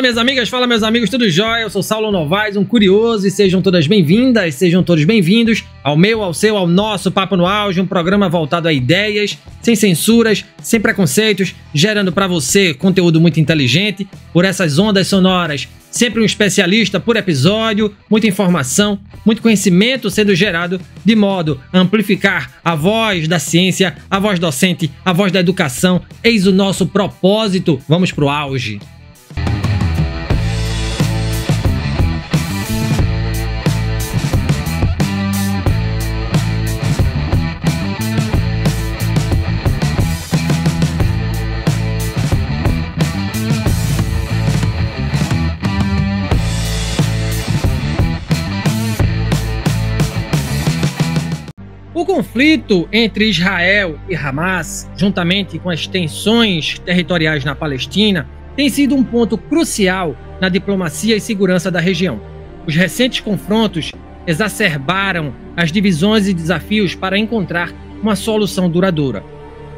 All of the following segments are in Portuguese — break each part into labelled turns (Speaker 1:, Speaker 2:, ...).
Speaker 1: Fala minhas amigas, fala meus amigos, tudo jóia? Eu sou Saulo Novaes, um curioso e sejam todas bem-vindas, sejam todos bem-vindos ao meu, ao seu, ao nosso Papo no Auge, um programa voltado a ideias, sem censuras, sem preconceitos, gerando para você conteúdo muito inteligente por essas ondas sonoras. Sempre um especialista por episódio, muita informação, muito conhecimento sendo gerado de modo a amplificar a voz da ciência, a voz docente, a voz da educação. Eis o nosso propósito. Vamos pro auge. conflito entre Israel e Hamas, juntamente com as tensões territoriais na Palestina, tem sido um ponto crucial na diplomacia e segurança da região. Os recentes confrontos exacerbaram as divisões e desafios para encontrar uma solução duradoura.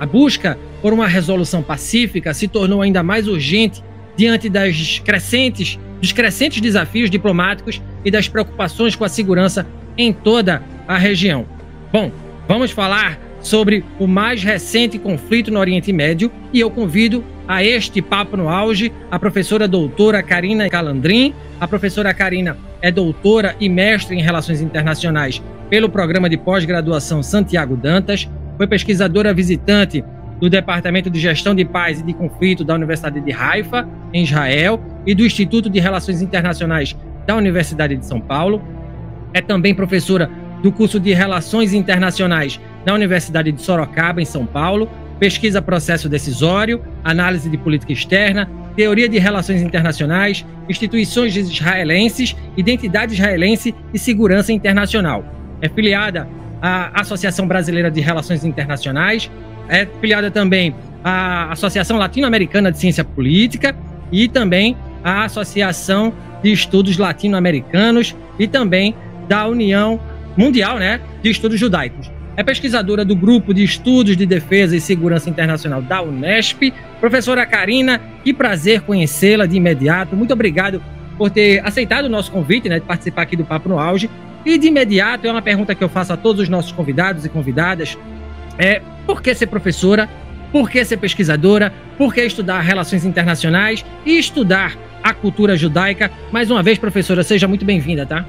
Speaker 1: A busca por uma resolução pacífica se tornou ainda mais urgente diante das crescentes, dos crescentes desafios diplomáticos e das preocupações com a segurança em toda a região. Bom, Vamos falar sobre o mais recente conflito no Oriente Médio e eu convido a este papo no auge a professora doutora Karina Calandrin. A professora Karina é doutora e mestre em Relações Internacionais pelo programa de pós-graduação Santiago Dantas, foi pesquisadora visitante do Departamento de Gestão de Paz e de Conflito da Universidade de Haifa, em Israel, e do Instituto de Relações Internacionais da Universidade de São Paulo. É também professora do curso de Relações Internacionais na Universidade de Sorocaba, em São Paulo, pesquisa processo decisório, análise de política externa, teoria de relações internacionais, instituições israelenses, identidade israelense e segurança internacional. É filiada à Associação Brasileira de Relações Internacionais, é filiada também à Associação Latino-Americana de Ciência Política e também à Associação de Estudos Latino-Americanos e também da União mundial né, de estudos judaicos. É pesquisadora do Grupo de Estudos de Defesa e Segurança Internacional da Unesp. Professora Karina, que prazer conhecê-la de imediato. Muito obrigado por ter aceitado o nosso convite né, de participar aqui do Papo no Auge. E de imediato, é uma pergunta que eu faço a todos os nossos convidados e convidadas: é por que ser professora? Por que ser pesquisadora? Por que estudar relações internacionais e estudar a cultura judaica? Mais uma vez, professora, seja muito bem-vinda, tá?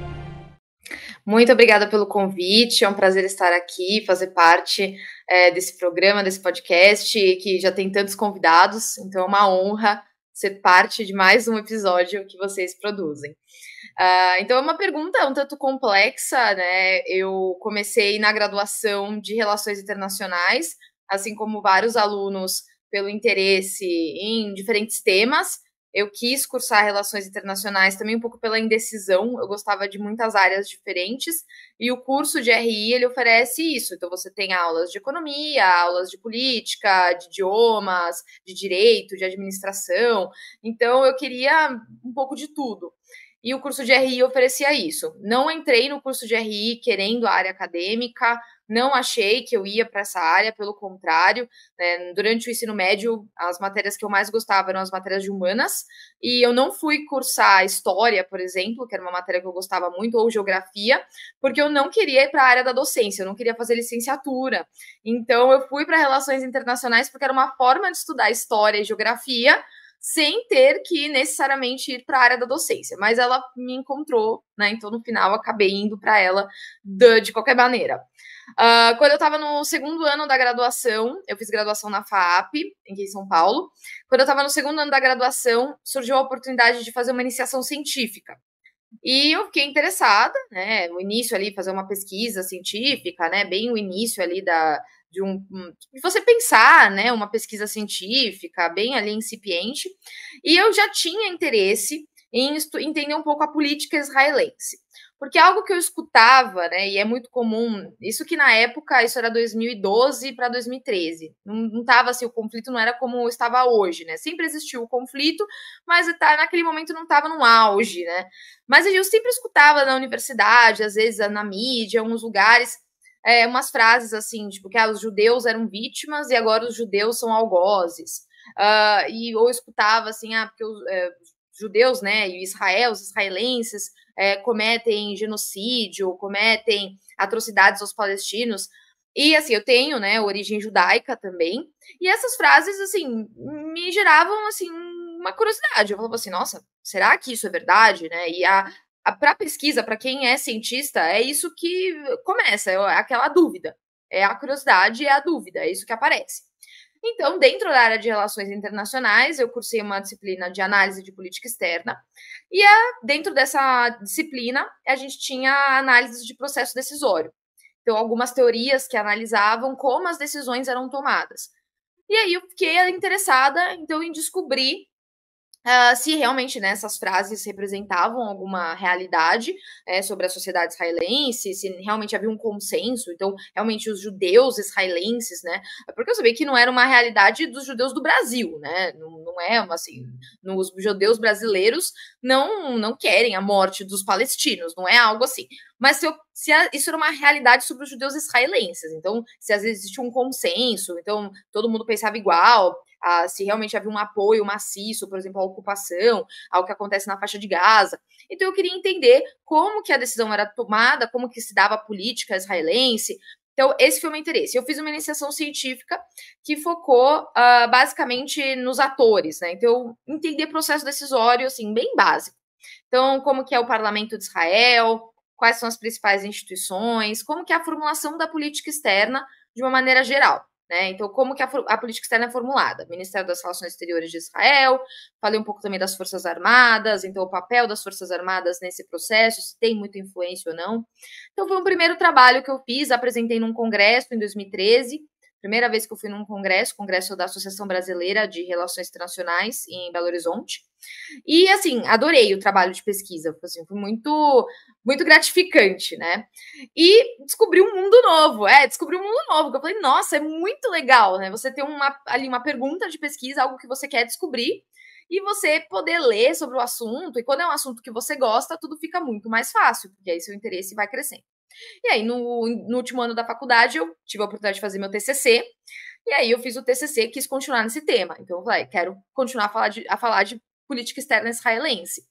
Speaker 2: Muito obrigada pelo convite, é um prazer estar aqui, fazer parte é, desse programa, desse podcast, que já tem tantos convidados, então é uma honra ser parte de mais um episódio que vocês produzem. Uh, então é uma pergunta um tanto complexa, né? Eu comecei na graduação de Relações Internacionais, assim como vários alunos pelo interesse em diferentes temas, eu quis cursar relações internacionais também um pouco pela indecisão. Eu gostava de muitas áreas diferentes e o curso de RI ele oferece isso. Então você tem aulas de economia, aulas de política, de idiomas, de direito, de administração. Então eu queria um pouco de tudo. E o curso de RI oferecia isso. Não entrei no curso de RI querendo a área acadêmica, não achei que eu ia para essa área, pelo contrário, né, durante o ensino médio, as matérias que eu mais gostava eram as matérias de humanas, e eu não fui cursar história, por exemplo, que era uma matéria que eu gostava muito, ou geografia, porque eu não queria ir para a área da docência, eu não queria fazer licenciatura. Então, eu fui para relações internacionais porque era uma forma de estudar história e geografia sem ter que necessariamente ir para a área da docência, mas ela me encontrou, né? Então no final acabei indo para ela de qualquer maneira. Uh, quando eu estava no segundo ano da graduação, eu fiz graduação na FAAP, em São Paulo. Quando eu estava no segundo ano da graduação, surgiu a oportunidade de fazer uma iniciação científica. E eu fiquei interessada, né? O início ali, fazer uma pesquisa científica, né? Bem o início ali da, de um de você pensar, né, uma pesquisa científica bem ali incipiente. E eu já tinha interesse em entender um pouco a política israelense. Porque algo que eu escutava, né, e é muito comum, isso que na época, isso era 2012 para 2013, não, estava tava assim, o conflito não era como estava hoje, né, sempre existiu o conflito, mas tá, naquele momento não estava no auge, né, mas eu sempre escutava na universidade, às vezes na mídia, em alguns lugares, é, umas frases assim, tipo, que ah, os judeus eram vítimas e agora os judeus são algozes. Uh, e ou escutava assim, ah, porque os, é, judeus, né, e Israel, os israelenses, é, cometem genocídio, cometem atrocidades aos palestinos. E assim, eu tenho, né, origem judaica também. E essas frases, assim, me geravam, assim, uma curiosidade. Eu falava assim, nossa, será que isso é verdade, né? E a, a para pesquisa, para quem é cientista, é isso que começa, é aquela dúvida. É a curiosidade é a dúvida, é isso que aparece. Então, dentro da área de relações internacionais, eu cursei uma disciplina de análise de política externa. E a, ah, dentro dessa disciplina, a gente tinha análise de processo decisório. Então, algumas teorias que analisavam como as decisões eram tomadas. E aí eu fiquei interessada, então, em descobrir Uh, se realmente né, essas frases representavam alguma realidade é, sobre a sociedade israelense, se realmente havia um consenso, então realmente os judeus israelenses, né? Porque eu sabia que não era uma realidade dos judeus do Brasil, né? Não, não é assim, hum. os judeus brasileiros não não querem a morte dos palestinos, não é algo assim. Mas se, eu, se a, isso era uma realidade sobre os judeus israelenses, então se às vezes existia um consenso, então todo mundo pensava igual a, se realmente havia um apoio maciço, por exemplo, à ocupação, ao que acontece na faixa de Gaza. Então eu queria entender como que a decisão era tomada, como que se dava a política israelense, então, esse foi o meu interesse. Eu fiz uma iniciação científica que focou uh, basicamente nos atores, né? Então, entender processo decisório, assim, bem básico. Então, como que é o parlamento de Israel, quais são as principais instituições, como que é a formulação da política externa de uma maneira geral. Né? Então, como que a, a, política externa é formulada? Ministério das Relações Exteriores de Israel, falei um pouco também das Forças Armadas, então o papel das Forças Armadas nesse processo, se tem muita influência ou não. Então, foi um primeiro trabalho que eu fiz, apresentei num congresso em 2013, Primeira vez que eu fui num congresso, congresso da Associação Brasileira de Relações Internacionais em Belo Horizonte. E assim, adorei o trabalho de pesquisa, assim, foi muito muito gratificante, né? E descobri um mundo novo, é, descobri um mundo novo, que eu falei, nossa, é muito legal, né? Você ter uma, ali uma pergunta de pesquisa, algo que você quer descobrir, e você poder ler sobre o assunto, e quando é um assunto que você gosta, tudo fica muito mais fácil, porque aí seu interesse vai crescendo. E aí, no, no último ano da faculdade, eu tive a oportunidade de fazer meu TCC. E aí, eu fiz o TCC quis continuar nesse tema. Então, eu falei, quero continuar a falar de, a falar de política externa israelense.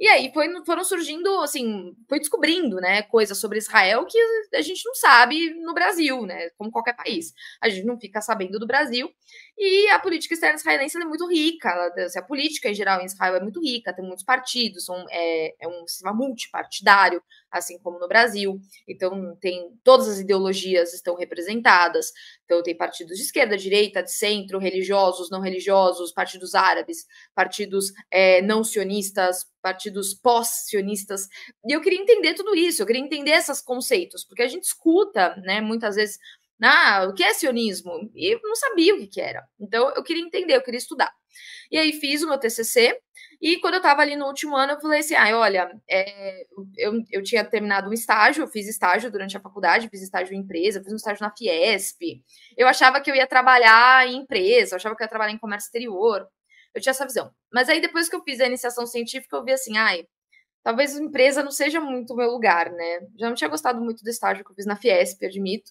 Speaker 2: E aí foi, foram surgindo, assim, foi descobrindo, né, coisas sobre Israel que a gente não sabe no Brasil, né, como qualquer país. A gente não fica sabendo do Brasil. E a política externa israelense é muito rica, ela, assim, a política em geral em Israel é muito rica, tem muitos partidos, são, é, é um sistema multipartidário, assim como no Brasil. Então, tem todas as ideologias estão representadas. Então, tem partidos de esquerda, direita, de centro, religiosos, não religiosos, partidos árabes, partidos é, não sionistas, partidos pós-sionistas. E eu queria entender tudo isso, eu queria entender esses conceitos, porque a gente escuta, né, muitas vezes na, né? ah, o que é sionismo? E eu não sabia o que, que era. Então eu queria entender, eu queria estudar. E aí fiz o meu TCC. E quando eu estava ali no último ano, eu falei assim: ah, olha, é, eu, eu tinha terminado um estágio, eu fiz estágio durante a faculdade, fiz estágio em empresa, fiz um estágio na Fiesp. Eu achava que eu ia trabalhar em empresa, eu achava que eu ia trabalhar em comércio exterior. Eu tinha essa visão. Mas aí depois que eu fiz a iniciação científica, eu vi assim: ai, talvez empresa não seja muito o meu lugar, né? Já não tinha gostado muito do estágio que eu fiz na Fiesp, admito.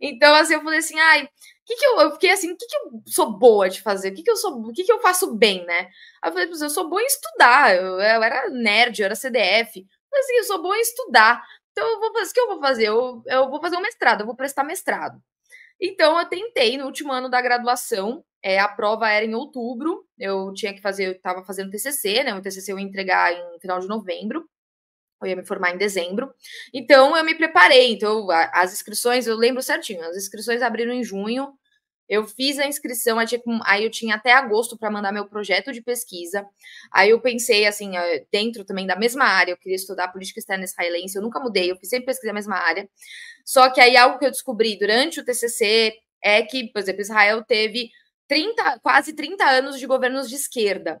Speaker 2: Então, assim, eu falei assim, ai, que que eu, eu fiquei assim, o que, que eu sou boa de fazer? O que, que eu sou, o que, que eu faço bem, né? Aí eu falei, eu sou boa em estudar, eu, eu era nerd, eu era CDF. Mas falei assim, eu sou boa em estudar. Então, eu vou fazer, o que eu vou fazer? Eu, eu vou fazer um mestrado, eu vou prestar mestrado. Então eu tentei no último ano da graduação, é, a prova era em outubro, eu tinha que fazer, eu estava fazendo TCC, né? O TCC eu ia entregar em final de novembro, eu ia me formar em dezembro. Então eu me preparei, então as inscrições, eu lembro certinho, as inscrições abriram em junho, eu fiz a inscrição, aí eu tinha até agosto para mandar meu projeto de pesquisa. Aí eu pensei, assim, dentro também da mesma área, eu queria estudar política externa israelense, eu nunca mudei, eu sempre pesquisei a mesma área. Só que aí algo que eu descobri durante o TCC é que, por exemplo, Israel teve 30, quase 30 anos de governos de esquerda.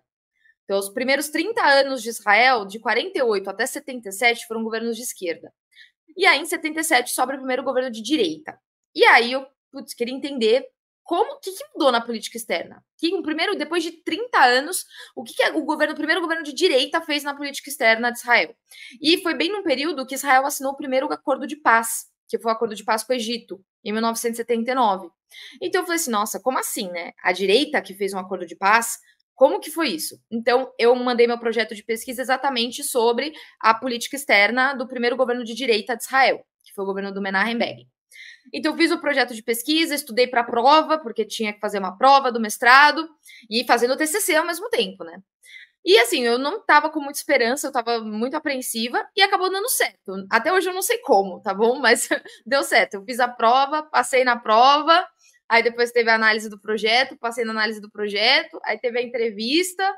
Speaker 2: Então, os primeiros 30 anos de Israel, de 48 até 77, foram governos de esquerda. E aí, em 77, sobra o primeiro governo de direita. E aí, eu putz, queria entender como que, que mudou na política externa? Que um primeiro, depois de 30 anos, o que, que o governo, o primeiro governo de direita fez na política externa de Israel? E foi bem num período que Israel assinou o primeiro acordo de paz, que foi o acordo de paz com o Egito, em 1979. Então eu falei assim, nossa, como assim, né? A direita que fez um acordo de paz, como que foi isso? Então eu mandei meu projeto de pesquisa exatamente sobre a política externa do primeiro governo de direita de Israel, que foi o governo do Menachem Begin. Então, eu fiz o projeto de pesquisa, estudei para a prova, porque tinha que fazer uma prova do mestrado e fazendo o TCC ao mesmo tempo, né? E assim, eu não tava com muita esperança, eu tava muito apreensiva e acabou dando certo. Até hoje eu não sei como, tá bom? Mas deu certo. Eu fiz a prova, passei na prova, aí depois teve a análise do projeto, passei na análise do projeto, aí teve a entrevista,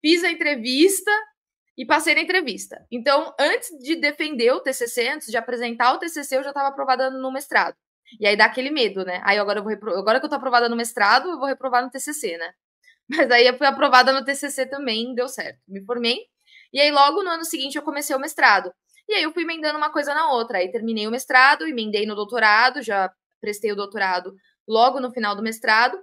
Speaker 2: fiz a entrevista, e passei na entrevista. Então, antes de defender o TCC, antes de apresentar o TCC, eu já estava aprovada no mestrado. E aí dá aquele medo, né? Aí agora eu vou repro... agora que eu tô aprovada no mestrado, eu vou reprovar no TCC, né? Mas aí eu fui aprovada no TCC também, deu certo. Me formei. E aí logo no ano seguinte eu comecei o mestrado. E aí eu fui emendando uma coisa na outra. Aí terminei o mestrado, emendei no doutorado, já prestei o doutorado logo no final do mestrado.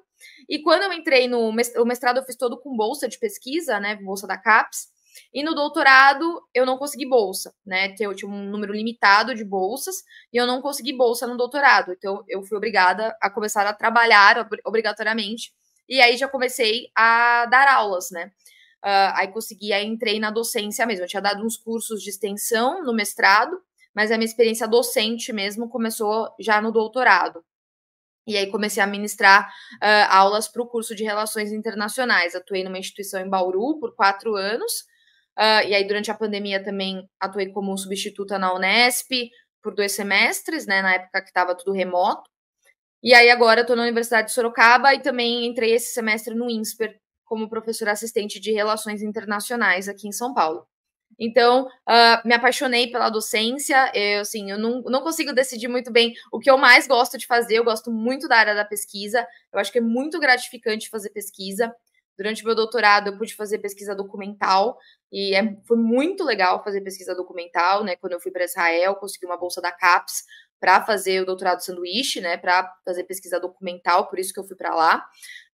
Speaker 2: E quando eu entrei no mestrado, eu fiz todo com bolsa de pesquisa, né? Bolsa da CAPES. E no doutorado, eu não consegui bolsa, né? Então, eu tinha um número limitado de bolsas e eu não consegui bolsa no doutorado. Então, eu fui obrigada a começar a trabalhar obrigatoriamente. E aí já comecei a dar aulas, né? Uh, aí consegui, aí entrei na docência mesmo. Eu tinha dado uns cursos de extensão no mestrado, mas a minha experiência docente mesmo começou já no doutorado. E aí comecei a ministrar uh, aulas para o curso de Relações Internacionais. Atuei numa instituição em Bauru por quatro anos, Uh, e aí, durante a pandemia, também atuei como substituta na Unesp por dois semestres, né? Na época que estava tudo remoto. E aí, agora, estou na Universidade de Sorocaba e também entrei esse semestre no INSPER como professora assistente de Relações Internacionais aqui em São Paulo. Então, uh, me apaixonei pela docência. Eu, assim, eu não, não consigo decidir muito bem o que eu mais gosto de fazer. Eu gosto muito da área da pesquisa. Eu acho que é muito gratificante fazer pesquisa. Durante meu doutorado, eu pude fazer pesquisa documental, e é, foi muito legal fazer pesquisa documental, né? Quando eu fui para Israel, consegui uma bolsa da CAPES para fazer o doutorado sanduíche, né? Para fazer pesquisa documental, por isso que eu fui para lá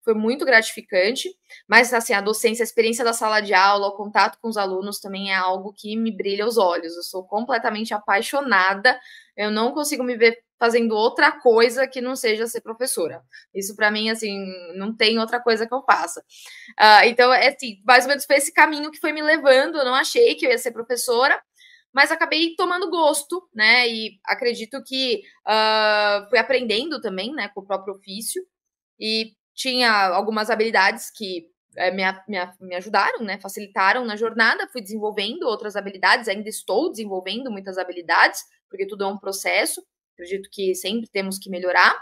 Speaker 2: foi muito gratificante. Mas, assim, a docência, a experiência da sala de aula, o contato com os alunos também é algo que me brilha os olhos. Eu sou completamente apaixonada, eu não consigo me ver fazendo outra coisa que não seja ser professora. Isso para mim, assim, não tem outra coisa que eu faça. Uh, então, é assim, mais ou menos foi esse caminho que foi me levando. Eu não achei que eu ia ser professora, mas acabei tomando gosto, né? E acredito que uh, fui aprendendo também, né, com o próprio ofício. E tinha algumas habilidades que é, me, me, me ajudaram, né? Facilitaram na jornada, fui desenvolvendo outras habilidades, ainda estou desenvolvendo muitas habilidades, porque tudo é um processo. Acredito que sempre temos que melhorar.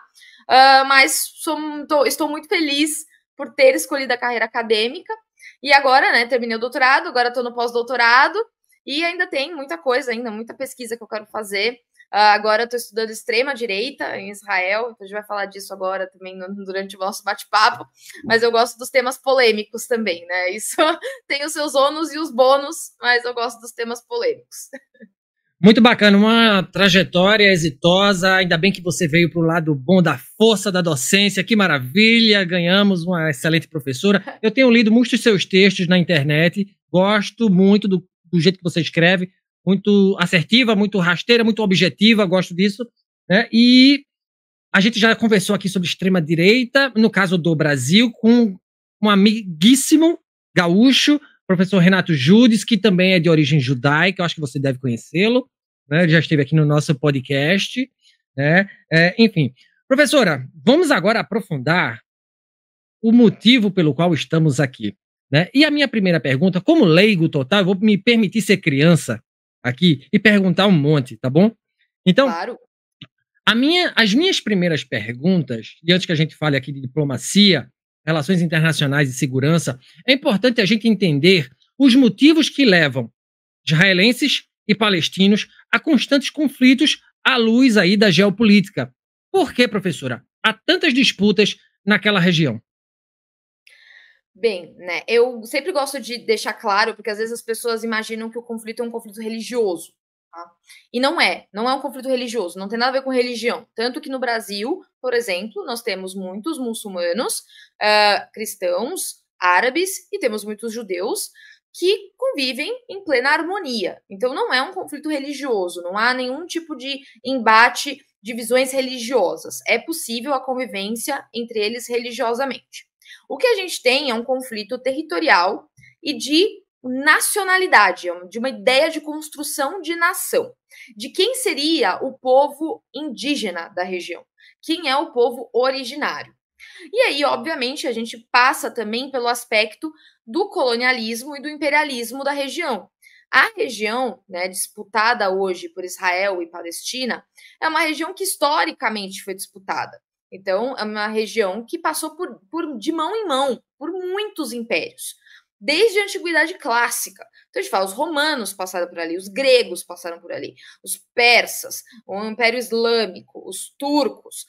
Speaker 2: Uh, mas sou, tô, estou muito feliz por ter escolhido a carreira acadêmica. E agora, né, terminei o doutorado, agora estou no pós-doutorado e ainda tem muita coisa, ainda muita pesquisa que eu quero fazer ah, agora eu estou estudando extrema-direita em Israel, a gente vai falar disso agora também durante o nosso bate-papo, mas eu gosto dos temas polêmicos também, né? Isso tem os seus ônus e os bônus, mas eu gosto dos temas polêmicos.
Speaker 1: Muito bacana, uma trajetória exitosa. Ainda bem que você veio para o lado bom da força da docência. Que maravilha! Ganhamos uma excelente professora. Eu tenho lido muitos seus textos na internet, gosto muito do, do jeito que você escreve, muito assertiva, muito rasteira, muito objetiva, gosto disso. Né? E a gente já conversou aqui sobre extrema-direita, no caso do Brasil, com um amiguíssimo gaúcho, professor Renato Judes, que também é de origem judaica, eu acho que você deve conhecê-lo, né? ele já esteve aqui no nosso podcast. Né? É, enfim, professora, vamos agora aprofundar o motivo pelo qual estamos aqui. Né? E a minha primeira pergunta, como leigo total, eu vou me permitir ser criança aqui e perguntar um monte, tá bom? Então, claro. minha, as minhas primeiras perguntas, e antes que a gente fale aqui de diplomacia, relações internacionais e segurança, é importante a gente entender os motivos que levam israelenses e palestinos a constantes conflitos à luz aí da geopolítica. Por que, professora, há tantas disputas naquela região?
Speaker 2: Bem, né? Eu sempre gosto de deixar claro, porque às vezes as pessoas imaginam que o conflito é um conflito religioso. Tá? E não é, não é um conflito religioso, não tem nada a ver com religião. Tanto que no Brasil, por exemplo, nós temos muitos muçulmanos, uh, cristãos, árabes e temos muitos judeus que convivem em plena harmonia. Então não é um conflito religioso, não há nenhum tipo de embate de visões religiosas. É possível a convivência entre eles religiosamente. O que a gente tem é um conflito territorial e de nacionalidade, é de uma ideia de construção de nação, de quem seria o povo indígena da região, quem é o povo originário. E aí, obviamente, a gente passa também pelo aspecto do colonialismo e do imperialismo da região. A região né, disputada hoje por Israel e Palestina é uma região que historicamente foi disputada. Então, é uma região que passou por, por, de mão em mão por muitos impérios, desde a antiguidade clássica. Então, a gente fala, os romanos passaram por ali, os gregos passaram por ali, os persas, o Império Islâmico, os turcos,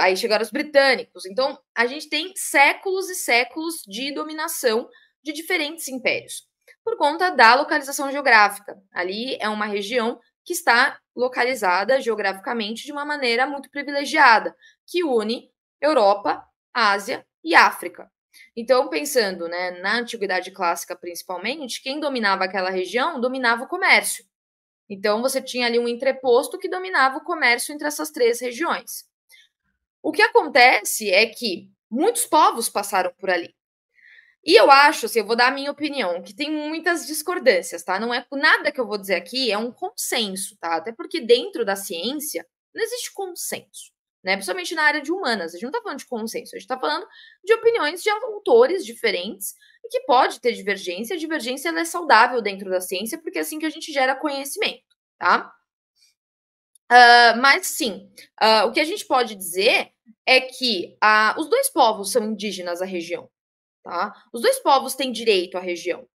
Speaker 2: aí chegaram os britânicos. Então, a gente tem séculos e séculos de dominação de diferentes impérios, por conta da localização geográfica. Ali é uma região que está localizada geograficamente de uma maneira muito privilegiada, que une Europa, Ásia e África. Então, pensando né, na Antiguidade Clássica principalmente, quem dominava aquela região dominava o comércio. Então, você tinha ali um entreposto que dominava o comércio entre essas três regiões. O que acontece é que muitos povos passaram por ali. E eu acho, assim, eu vou dar a minha opinião, que tem muitas discordâncias, tá? Não é nada que eu vou dizer aqui, é um consenso, tá? Até porque dentro da ciência não existe consenso, né? Principalmente na área de humanas. A gente não tá falando de consenso, a gente tá falando de opiniões de autores diferentes e que pode ter divergência. A divergência é saudável dentro da ciência, porque é assim que a gente gera conhecimento, tá? Uh, mas sim, uh, o que a gente pode dizer é que uh, os dois povos são indígenas da região. Tá? Os dois povos têm direito à região.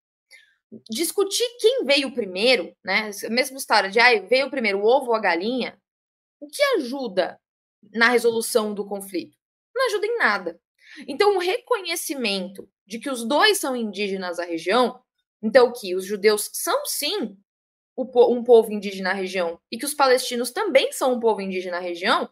Speaker 2: Discutir quem veio primeiro, né? Mesmo história de ah, veio primeiro o ovo ou a galinha, o que ajuda na resolução do conflito? Não ajuda em nada. Então, o reconhecimento de que os dois são indígenas da região, então que os judeus são sim um povo indígena na região e que os palestinos também são um povo indígena na região,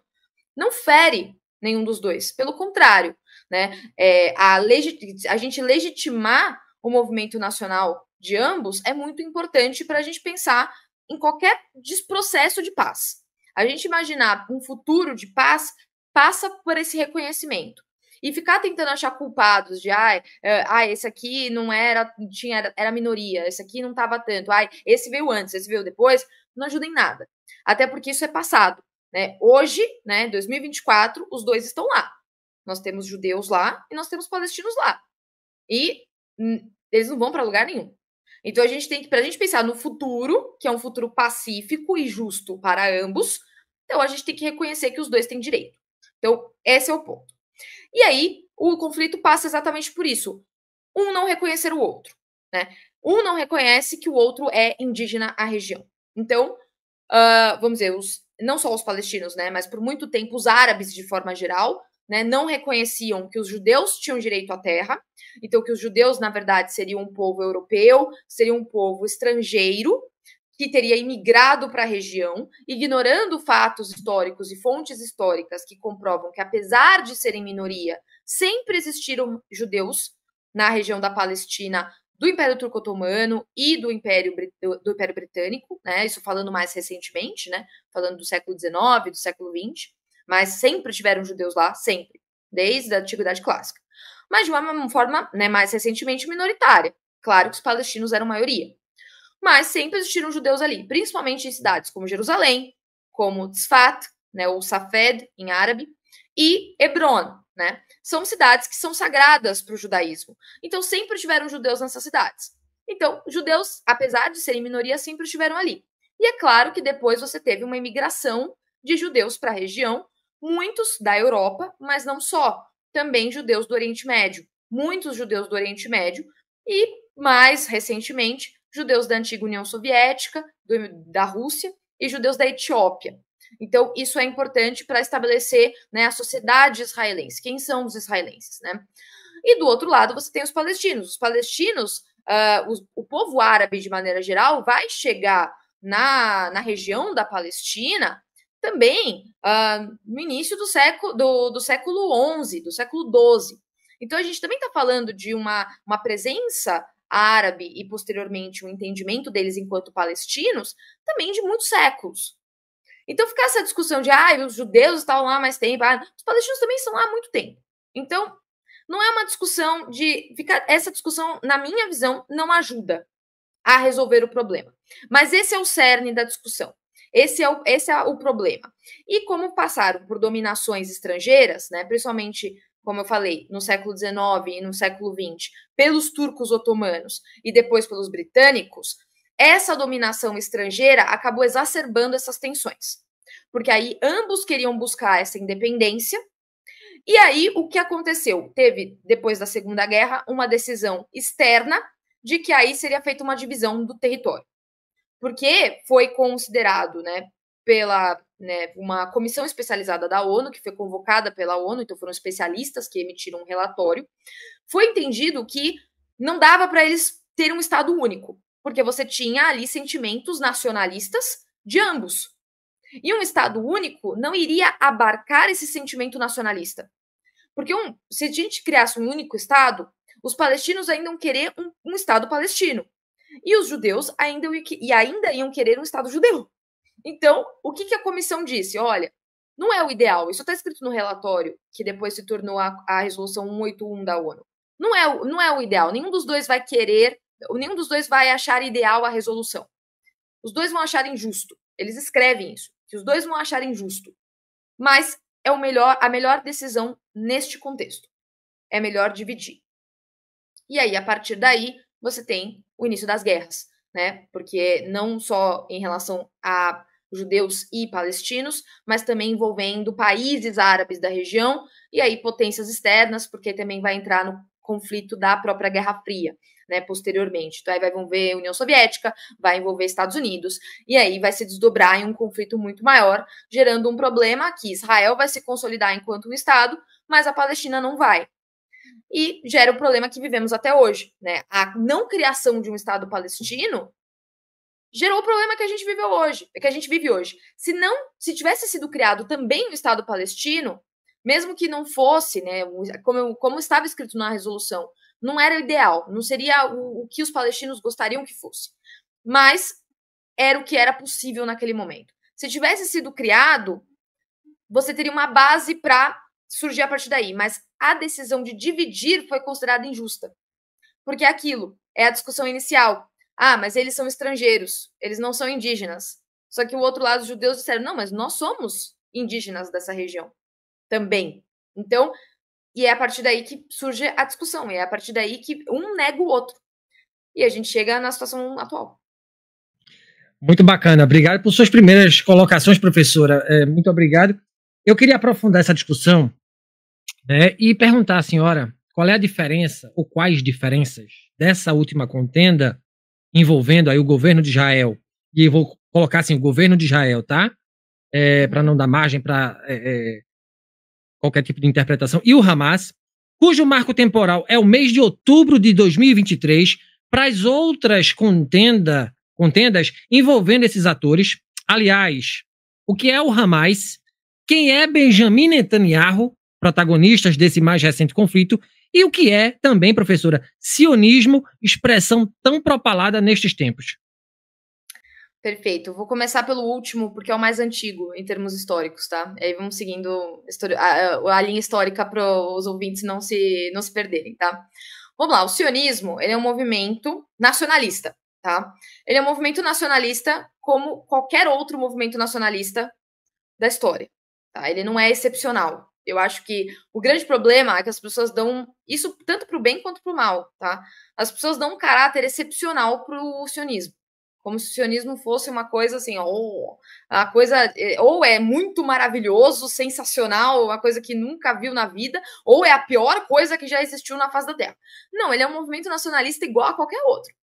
Speaker 2: não fere nenhum dos dois. Pelo contrário, né? É, a, a gente legitimar o movimento nacional de ambos é muito importante para a gente pensar em qualquer desprocesso de paz. A gente imaginar um futuro de paz passa por esse reconhecimento. E ficar tentando achar culpados de, ai, ah, esse aqui não era, tinha, era minoria, esse aqui não estava tanto, ai, esse veio antes, esse veio depois, não ajuda em nada. Até porque isso é passado. Né? Hoje, né, 2024, os dois estão lá. Nós temos judeus lá e nós temos palestinos lá. E eles não vão para lugar nenhum. Então a gente tem que, para a gente pensar no futuro, que é um futuro pacífico e justo para ambos, então a gente tem que reconhecer que os dois têm direito. Então, esse é o ponto. E aí, o conflito passa exatamente por isso. Um não reconhecer o outro, né? Um não reconhece que o outro é indígena à região. Então, uh, vamos dizer, os, não só os palestinos, né? Mas por muito tempo os árabes, de forma geral, né, não reconheciam que os judeus tinham direito à terra, então que os judeus, na verdade, seriam um povo europeu, seriam um povo estrangeiro, que teria imigrado para a região, ignorando fatos históricos e fontes históricas que comprovam que, apesar de serem minoria, sempre existiram judeus na região da Palestina do Império Turco Otomano e do Império, do, do Império Britânico, né? Isso falando mais recentemente, né? Falando do século XIX, do século XX mas sempre tiveram judeus lá, sempre, desde a antiguidade clássica. Mas de uma forma né, mais recentemente minoritária. Claro que os palestinos eram maioria. Mas sempre existiram judeus ali, principalmente em cidades como Jerusalém, como Tzfat, né, ou Safed em árabe, e Hebron, né? São cidades que são sagradas para o judaísmo. Então sempre tiveram judeus nessas cidades. Então, judeus, apesar de serem minoria, sempre estiveram ali. E é claro que depois você teve uma imigração de judeus para a região, muitos da Europa, mas não só, também judeus do Oriente Médio, muitos judeus do Oriente Médio e, mais recentemente, judeus da antiga União Soviética, do, da Rússia e judeus da Etiópia. Então, isso é importante para estabelecer né, a sociedade israelense, quem são os israelenses. Né? E do outro lado, você tem os palestinos. Os palestinos, uh, os, o povo árabe, de maneira geral, vai chegar na, na região da Palestina também ah, no início do século do, do século XI, do século XII. Então a gente também está falando de uma, uma presença árabe e posteriormente o um entendimento deles enquanto palestinos também de muitos séculos. Então ficar essa discussão de ah, os judeus estavam lá mais tempo, ah, os palestinos também são lá há muito tempo. Então não é uma discussão de ficar essa discussão na minha visão não ajuda a resolver o problema. Mas esse é o cerne da discussão. Esse é o, esse é o problema. E como passaram por dominações estrangeiras, né, principalmente, como eu falei, no século XIX e no século XX, pelos turcos otomanos e depois pelos britânicos, essa dominação estrangeira acabou exacerbando essas tensões. Porque aí ambos queriam buscar essa independência, e aí, o que aconteceu? Teve, depois da Segunda Guerra, uma decisão externa de que aí seria feita uma divisão do território porque foi considerado, né, pela né, uma comissão especializada da ONU, que foi convocada pela ONU, então foram especialistas que emitiram um relatório, foi entendido que não dava para eles ter um Estado único, porque você tinha ali sentimentos nacionalistas de ambos. E um Estado único não iria abarcar esse sentimento nacionalista. Porque um, se a gente criasse um único Estado, os palestinos ainda vão querer um, um Estado palestino. E os judeus ainda, e ainda iam querer um Estado judeu. Então, o que, que a comissão disse? Olha, não é o ideal. Isso está escrito no relatório, que depois se tornou a, a resolução 181 da ONU. Não é, não é o ideal. Nenhum dos dois vai querer, nenhum dos dois vai achar ideal a resolução. Os dois vão achar injusto. Eles escrevem isso, que os dois vão achar injusto. Mas é o melhor, a melhor decisão neste contexto. É melhor dividir. E aí, a partir daí, você tem o início das guerras, né? Porque não só em relação a judeus e palestinos, mas também envolvendo países árabes da região e aí potências externas, porque também vai entrar no conflito da própria Guerra Fria, né, posteriormente. Então aí vai envolver União Soviética, vai envolver Estados Unidos, e aí vai se desdobrar em um conflito muito maior, gerando um problema que Israel vai se consolidar enquanto um Estado, mas a Palestina não vai e gera o problema que vivemos até hoje. Né? A não criação de um Estado palestino gerou o problema que a gente viveu hoje, que a gente vive hoje. Se não, se tivesse sido criado também o Estado palestino, mesmo que não fosse, né, como, como estava escrito na resolução, não era o ideal, não seria o, o que os palestinos gostariam que fosse, mas era o que era possível naquele momento. Se tivesse sido criado, você teria uma base para surgir a partir daí, mas a decisão de dividir foi considerada injusta. Porque é aquilo é a discussão inicial. Ah, mas eles são estrangeiros, eles não são indígenas. Só que o outro lado, os judeus disseram: não, mas nós somos indígenas dessa região também. Então, e é a partir daí que surge a discussão, e é a partir daí que um nega o outro. E a gente chega na situação
Speaker 1: atual. Muito bacana. Obrigado por suas primeiras colocações, professora. É, muito obrigado. Eu queria aprofundar essa discussão né, e perguntar à senhora qual é a diferença, ou quais diferenças, dessa última contenda envolvendo aí o governo de Israel, e eu vou colocar assim, o governo de Israel, tá? É, para não dar margem para é, é, qualquer tipo de interpretação, e o Hamas, cujo marco temporal é o mês de outubro de 2023, para as outras contenda, contendas envolvendo esses atores. Aliás, o que é o Hamas? Quem é Benjamin Netanyahu protagonistas desse mais recente conflito, e o que é também, professora, sionismo, expressão tão propalada nestes tempos.
Speaker 2: Perfeito. Vou começar pelo último, porque é o mais antigo em termos históricos, tá? Aí vamos seguindo a, linha histórica para os ouvintes não se, não se perderem, tá? Vamos lá, o sionismo ele é um movimento nacionalista, tá? Ele é um movimento nacionalista como qualquer outro movimento nacionalista da história, tá? Ele não é excepcional, eu acho que o grande problema é que as pessoas dão isso tanto para o bem quanto para o mal, tá? As pessoas dão um caráter excepcional para o sionismo, como se o sionismo fosse uma coisa assim, ou a coisa é, ou é muito maravilhoso, sensacional, uma coisa que nunca viu na vida, ou é a pior coisa que já existiu na face da Terra. Não, ele é um movimento nacionalista igual a qualquer outro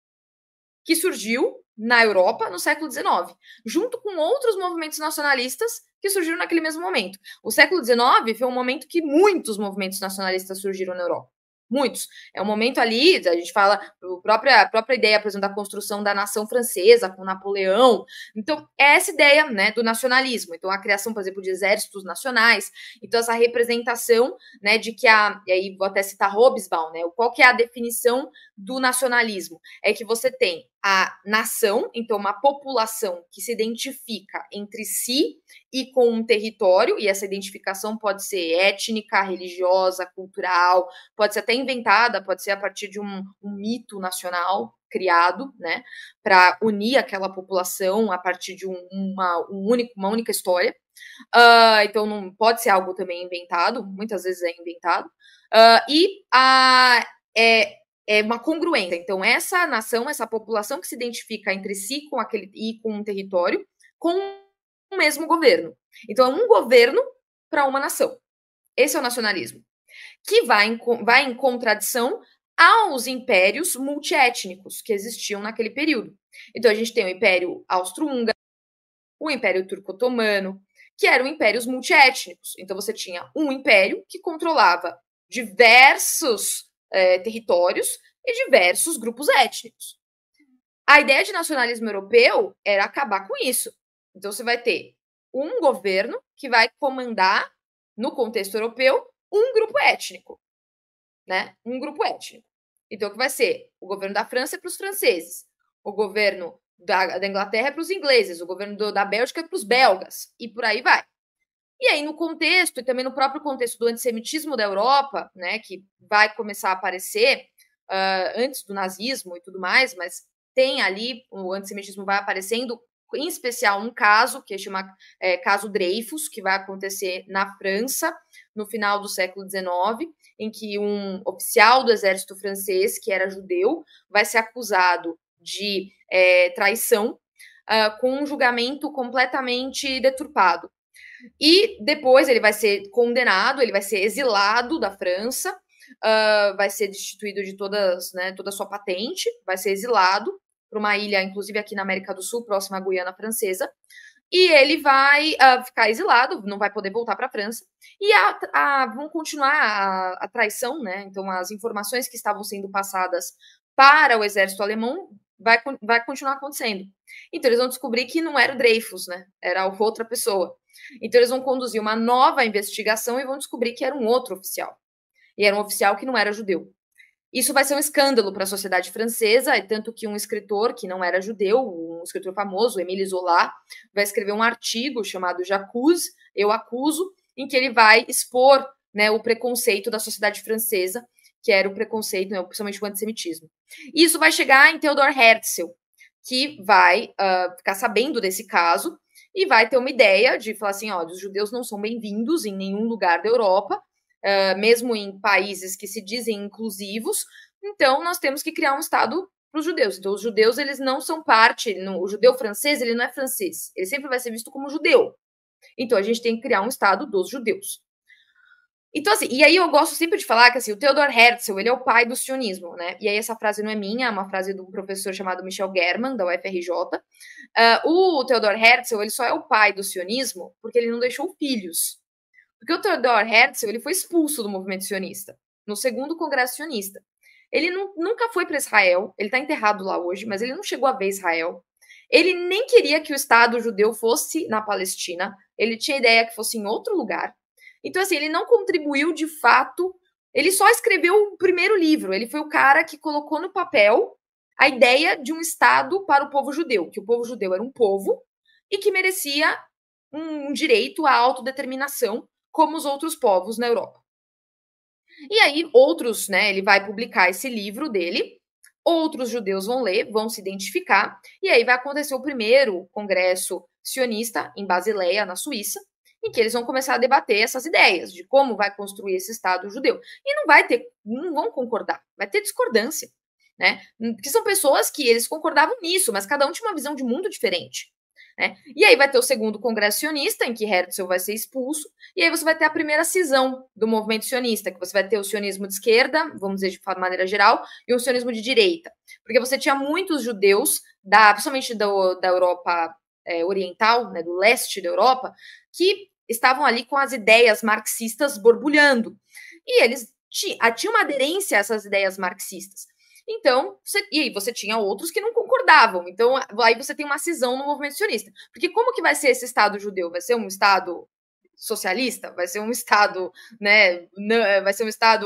Speaker 2: que surgiu na Europa no século XIX, junto com outros movimentos nacionalistas que surgiram naquele mesmo momento. O século XIX foi um momento que muitos movimentos nacionalistas surgiram na Europa. Muitos. É um momento ali, a gente fala, a própria, a própria ideia, por exemplo, da construção da nação francesa com Napoleão. Então, é essa ideia né, do nacionalismo. Então, a criação, por exemplo, de exércitos nacionais. Então, essa representação né, de que a. E aí, vou até citar Hobbesbaum, né? Qual que é a definição do nacionalismo? É que você tem a nação, então uma população que se identifica entre si e com um território, e essa identificação pode ser étnica, religiosa, cultural, pode ser até inventada, pode ser a partir de um, um mito nacional criado, né, para unir aquela população a partir de um, uma, um único, uma única história. Uh, então não pode ser algo também inventado, muitas vezes é inventado. Uh, e a, é, é uma congruência. Então, essa nação, essa população que se identifica entre si com aquele e com um território, com o mesmo governo. Então, é um governo para uma nação. Esse é o nacionalismo, que vai em, vai em contradição aos impérios multiétnicos que existiam naquele período. Então, a gente tem o Império Austro-Húngaro, o Império Turco-Otomano, que eram impérios multiétnicos. Então, você tinha um império que controlava diversos é, territórios e diversos grupos étnicos. A ideia de nacionalismo europeu era acabar com isso. Então você vai ter um governo que vai comandar, no contexto europeu, um grupo étnico. Né? Um grupo étnico. Então, o que vai ser? O governo da França é para os franceses, o governo da, da Inglaterra é para os ingleses, o governo do, da Bélgica é para os belgas, e por aí vai. E aí, no contexto, e também no próprio contexto do antissemitismo da Europa, né, que vai começar a aparecer uh, antes do nazismo e tudo mais, mas tem ali, o antissemitismo vai aparecendo, em especial um caso, que chama é, caso Dreyfus, que vai acontecer na França, no final do século XIX, em que um oficial do exército francês, que era judeu, vai ser acusado de é, traição, uh, com um julgamento completamente deturpado. E depois ele vai ser condenado, ele vai ser exilado da França, uh, vai ser destituído de todas, né, toda a sua patente, vai ser exilado para uma ilha, inclusive aqui na América do Sul, próxima à Guiana Francesa. E ele vai uh, ficar exilado, não vai poder voltar para a França. E a, a, vão continuar a, a traição, né? Então, as informações que estavam sendo passadas para o exército alemão vai, vai continuar acontecendo. Então, eles vão descobrir que não era o Dreyfus, né? Era outra pessoa. Então, eles vão conduzir uma nova investigação e vão descobrir que era um outro oficial. E era um oficial que não era judeu. Isso vai ser um escândalo para a sociedade francesa, é tanto que um escritor que não era judeu, um escritor famoso, Émile Zola, vai escrever um artigo chamado J'accuse, Eu Acuso, em que ele vai expor né, o preconceito da sociedade francesa, que era o preconceito, né, principalmente o antissemitismo. Isso vai chegar em Theodor Herzl, que vai uh, ficar sabendo desse caso e vai ter uma ideia de falar assim: olha, os judeus não são bem-vindos em nenhum lugar da Europa, uh, mesmo em países que se dizem inclusivos, então nós temos que criar um Estado para os judeus. Então, os judeus eles não são parte, o judeu francês ele não é francês, ele sempre vai ser visto como judeu. Então, a gente tem que criar um Estado dos judeus. Então, assim, e aí eu gosto sempre de falar que assim, o Theodor Herzl, ele é o pai do sionismo, né? E aí essa frase não é minha, é uma frase do professor chamado Michel German, da UFRJ. Uh, ah, o Theodor Herzl, ele só é o pai do sionismo porque ele não deixou filhos. Porque o Theodor Herzl, ele foi expulso do movimento sionista, no segundo congresso sionista. Ele nunca foi para Israel, ele está enterrado lá hoje, mas ele não chegou a ver Israel. Ele nem queria que o Estado judeu fosse na Palestina, ele tinha ideia que fosse em outro lugar. Então, assim, ele não contribuiu de fato. Ele só escreveu o primeiro livro. Ele foi o cara que colocou no papel a ideia de um Estado para o povo judeu, que o povo judeu era um povo e que merecia um, direito à autodeterminação, como os outros povos na Europa. E aí, outros, né? Ele vai publicar esse livro dele, outros judeus vão ler, vão se identificar, e aí vai acontecer o primeiro congresso sionista em Basileia, na Suíça, em que eles vão começar a debater essas ideias de como vai construir esse Estado judeu. E não vai ter, não vão concordar, vai ter discordância, né? Que são pessoas que eles concordavam nisso, mas cada um tinha uma visão de mundo diferente. Né? E aí vai ter o segundo congresso sionista, em que Herzl vai ser expulso, e aí você vai ter a primeira cisão do movimento sionista, que você vai ter o sionismo de esquerda, vamos dizer de maneira geral, e o sionismo de direita. Porque você tinha muitos judeus, da, principalmente da, da Europa é, Oriental, né, do leste da Europa, que estavam ali com as ideias marxistas borbulhando. E eles ah, tinham uma aderência a essas ideias marxistas. Então, você, e aí você tinha outros que não concordavam. Então, aí você tem uma cisão no movimento sionista. Porque como que vai ser esse Estado judeu? Vai ser um Estado socialista? Vai ser um Estado, né? Vai ser um Estado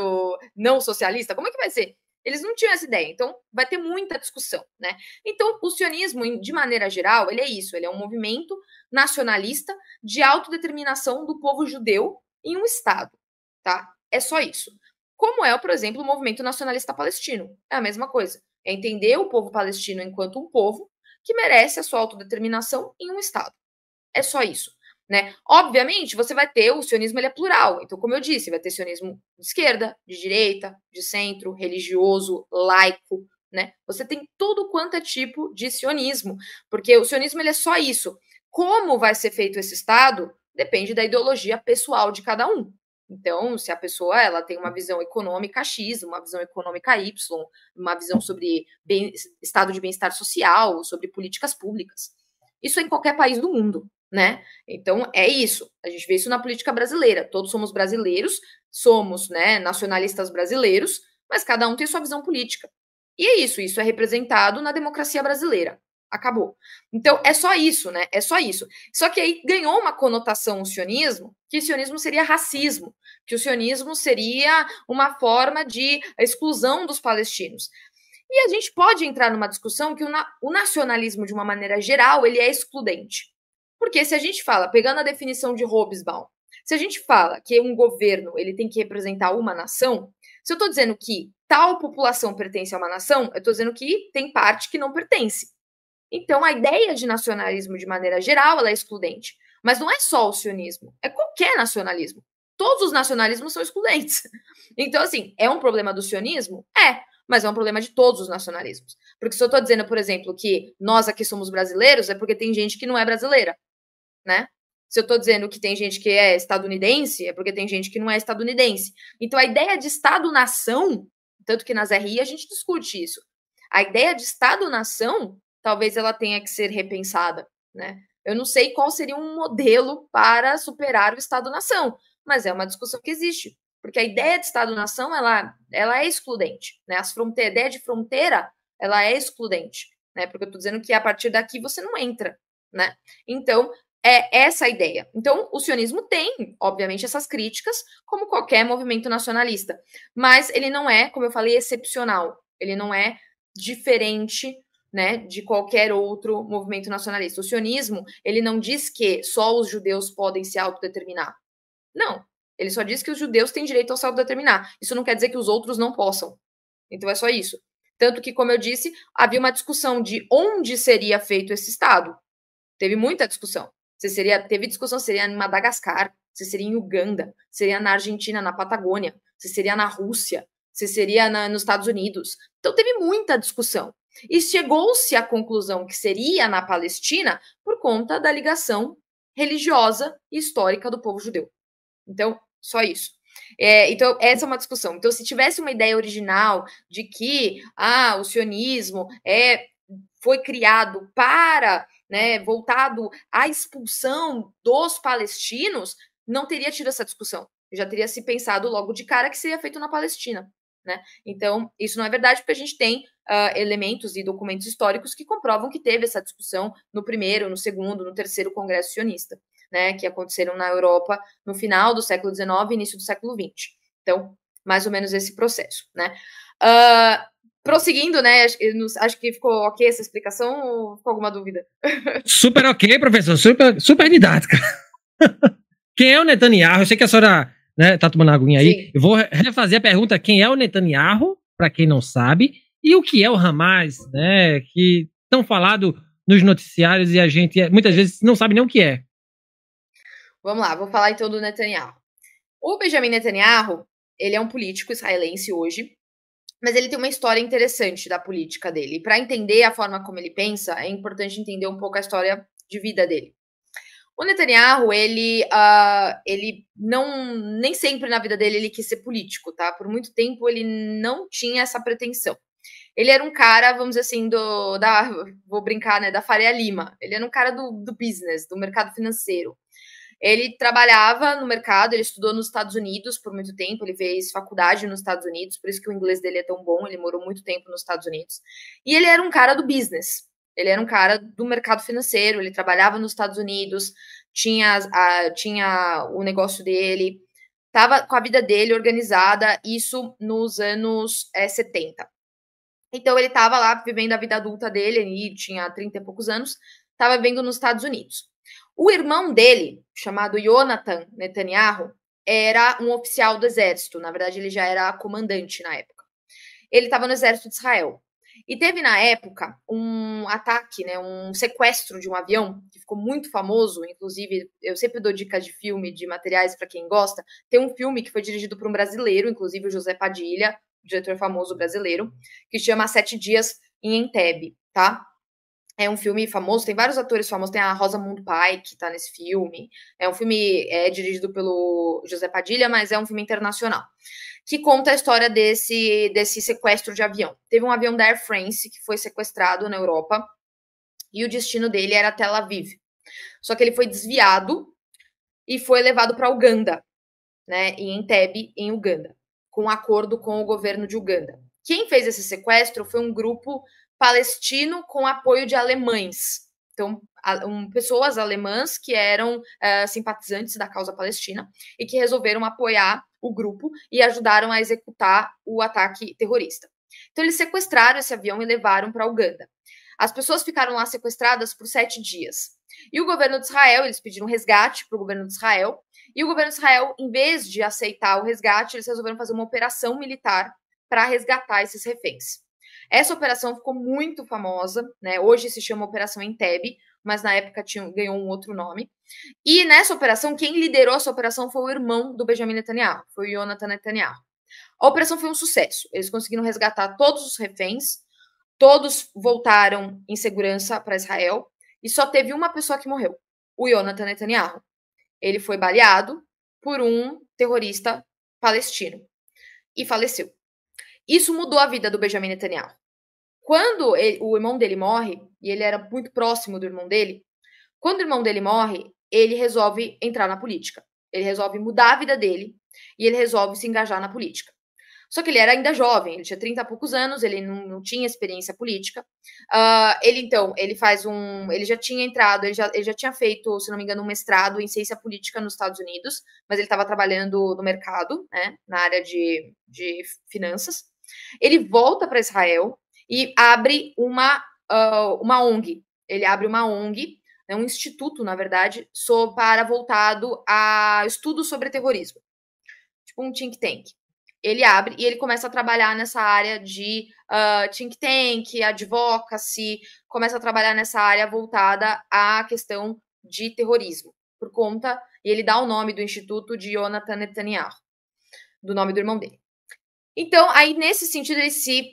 Speaker 2: não socialista? Como é que vai ser? Eles não tinham essa ideia, então vai ter muita discussão, né? Então, o sionismo, de maneira geral, ele é isso, ele é um movimento nacionalista de autodeterminação do povo judeu em um estado, tá? É só isso. Como é, por exemplo, o movimento nacionalista palestino. É a mesma coisa. É entender o povo palestino enquanto um povo que merece a sua autodeterminação em um estado. É só isso. Né? Obviamente, você vai ter o sionismo, ele é plural. Então, como eu disse, vai ter sionismo de esquerda, de direita, de centro, religioso, laico. Né? Você tem tudo quanto é tipo de sionismo, porque o sionismo ele é só isso. Como vai ser feito esse Estado depende da ideologia pessoal de cada um. Então, se a pessoa ela tem uma visão econômica X, uma visão econômica Y, uma visão sobre bem, estado de bem-estar social, sobre políticas públicas. Isso é em qualquer país do mundo, né? Então é isso. A gente vê isso na política brasileira. Todos somos brasileiros, somos, né, nacionalistas brasileiros, mas cada um tem sua visão política. E é isso, isso é representado na democracia brasileira. Acabou. Então é só isso, né? É só isso. Só que aí ganhou uma conotação o sionismo, que o sionismo seria racismo, que o sionismo seria uma forma de exclusão dos palestinos. E a gente pode entrar numa discussão que o, na o nacionalismo, de uma maneira geral, ele é excludente. Porque se a gente fala, pegando a definição de Hobbesbaum se a gente fala que um governo ele tem que representar uma nação, se eu estou dizendo que tal população pertence a uma nação, eu estou dizendo que tem parte que não pertence. Então, a ideia de nacionalismo, de maneira geral, ela é excludente. Mas não é só o sionismo, é qualquer nacionalismo. Todos os nacionalismos são excludentes. Então, assim, é um problema do sionismo? É, mas é um problema de todos os nacionalismos. Porque se eu estou dizendo, por exemplo, que nós aqui somos brasileiros, é porque tem gente que não é brasileira né? Se eu estou dizendo que tem gente que é estadunidense, é porque tem gente que não é estadunidense. Então, a ideia de Estado-nação, tanto que nas RI a gente discute isso, a ideia de Estado-nação, talvez ela tenha que ser repensada, né? Eu não sei qual seria um modelo para superar o Estado-nação, mas é uma discussão que existe, porque a ideia de Estado-nação, ela, ela é excludente, né? As fronteiras a ideia de fronteira, ela é excludente, né? Porque eu estou dizendo que a partir daqui você não entra, né? Então, é essa a ideia. Então, o sionismo tem, obviamente, essas críticas, como qualquer movimento nacionalista, mas ele não é, como eu falei, excepcional. Ele não é diferente, né, de qualquer outro movimento nacionalista. O sionismo, ele não diz que só os judeus podem se autodeterminar. Não. Ele só diz que os judeus têm direito a se autodeterminar. Isso não quer dizer que os outros não possam. Então é só isso. Tanto que, como eu disse, havia uma discussão de onde seria feito esse Estado. Teve muita discussão. Você seria, teve discussão, seria em Madagascar, você seria em Uganda, seria na Argentina, na Patagônia, você seria na Rússia, você seria na, nos Estados Unidos. Então teve muita discussão. E chegou-se à conclusão que seria na Palestina por conta da ligação religiosa e histórica do povo judeu. Então, só isso. É, então, essa é uma discussão. Então, se tivesse uma ideia original de que ah, o sionismo é foi criado para, né, voltado à expulsão dos palestinos, não teria tido essa discussão. Já teria se pensado logo de cara que seria feito na Palestina. Né? Então, isso não é verdade, porque a gente tem uh, elementos e documentos históricos que comprovam que teve essa discussão no primeiro, no segundo, no terceiro Congresso Sionista, né, que aconteceram na Europa no final do século XIX e início do século XX. Então, mais ou menos esse processo. Né? Uh, prosseguindo, né? Acho que ficou ok essa explicação
Speaker 1: ou ficou alguma dúvida? Super ok, professor. Super, super didática. Quem é o Netanyahu? Eu sei que a senhora né, tá tomando aguinha aí. Sim. Eu vou refazer a pergunta: quem é o Netanyahu? Para quem não sabe, e o que é o Hamas, né? Que tão falado nos noticiários e a gente é, muitas vezes não sabe nem o que é.
Speaker 2: Vamos lá, vou falar então do Netanyahu. O Benjamin Netanyahu, ele é um político israelense hoje, mas ele tem uma história interessante da política dele. E para entender a forma como ele pensa, é importante entender um pouco a história de vida dele. O Netanyahu, ele, uh, ele não, nem sempre na vida dele ele quis ser político, tá? Por muito tempo ele não tinha essa pretensão. Ele era um cara, vamos dizer assim, do, da, vou brincar, né, da Faria Lima. Ele era um cara do, do business, do mercado financeiro. Ele trabalhava no mercado, ele estudou nos Estados Unidos por muito tempo, ele fez faculdade nos Estados Unidos, por isso que o inglês dele é tão bom, ele morou muito tempo nos Estados Unidos. E ele era um cara do business. Ele era um cara do mercado financeiro, ele trabalhava nos Estados Unidos, tinha, a, tinha o negócio dele, estava com a vida dele organizada, isso nos anos é, eh, 70. Então ele estava lá vivendo a vida adulta dele, ele tinha 30 e poucos anos, estava vivendo nos Estados Unidos. O irmão dele, chamado Jonathan Netanyahu, era um oficial do exército. Na verdade, ele já era comandante na época. Ele estava no exército de Israel. E teve na época um ataque, né, um sequestro de um avião que ficou muito famoso, inclusive eu sempre dou dicas de filme, de materiais para quem gosta. Tem um filme que foi dirigido por um brasileiro, inclusive o José Padilha, diretor famoso brasileiro, que chama Sete Dias em Entebbe, tá? É um filme famoso, tem vários atores famosos, tem a Rosamund Pike que tá nesse filme. É um filme é dirigido pelo José Padilha, mas é um filme internacional que conta a história desse desse sequestro de avião. Teve um avião da Air France que foi sequestrado na Europa e o destino dele era Tel Aviv. Só que ele foi desviado e foi levado para Uganda, né, em Entebbe, em Uganda, com um acordo com o governo de Uganda. Quem fez esse sequestro foi um grupo palestino com apoio de alemães. Então, um, pessoas alemãs que eram uh, simpatizantes da causa palestina e que resolveram apoiar o grupo e ajudaram a executar o ataque terrorista. Então, eles sequestraram esse avião e levaram para Uganda. As pessoas ficaram lá sequestradas por sete dias. E o governo de Israel, eles pediram resgate para o governo de Israel. E o governo de Israel, em vez de aceitar o resgate, eles resolveram fazer uma operação militar para resgatar esses reféns. Essa operação ficou muito famosa, né? Hoje se chama Operação Entebbe, mas na época tinha, ganhou um outro nome. E nessa operação, quem liderou essa operação foi o irmão do Benjamin Netanyahu, foi o Jonathan Netanyahu. A operação foi um sucesso. Eles conseguiram resgatar todos os reféns, todos voltaram em segurança para Israel e só teve uma pessoa que morreu, o Jonathan Netanyahu. Ele foi baleado por um terrorista palestino e faleceu. Isso mudou a vida do Benjamin Netanyahu. Quando ele, o irmão dele morre, e ele era muito próximo do irmão dele, quando o irmão dele morre, ele resolve entrar na política. Ele resolve mudar a vida dele e ele resolve se engajar na política. Só que ele era ainda jovem, ele tinha 30 e poucos anos, ele não, não tinha experiência política. Uh, ele, então, ele faz um. Ele já tinha entrado, ele já, ele já tinha feito, se não me engano, um mestrado em ciência política nos Estados Unidos, mas ele estava trabalhando no mercado, né, na área de, de finanças. Ele volta para Israel e abre uma, uh, uma ONG. Ele abre uma ONG, né, um instituto, na verdade, so, para voltado a estudos sobre terrorismo. Tipo um think tank. Ele abre e ele começa a trabalhar nessa área de uh, think tank, advocacy, começa a trabalhar nessa área voltada à questão de terrorismo, por conta, e ele dá o nome do instituto de Jonathan Netanyahu, do nome do irmão dele. Então, aí nesse sentido, ele se,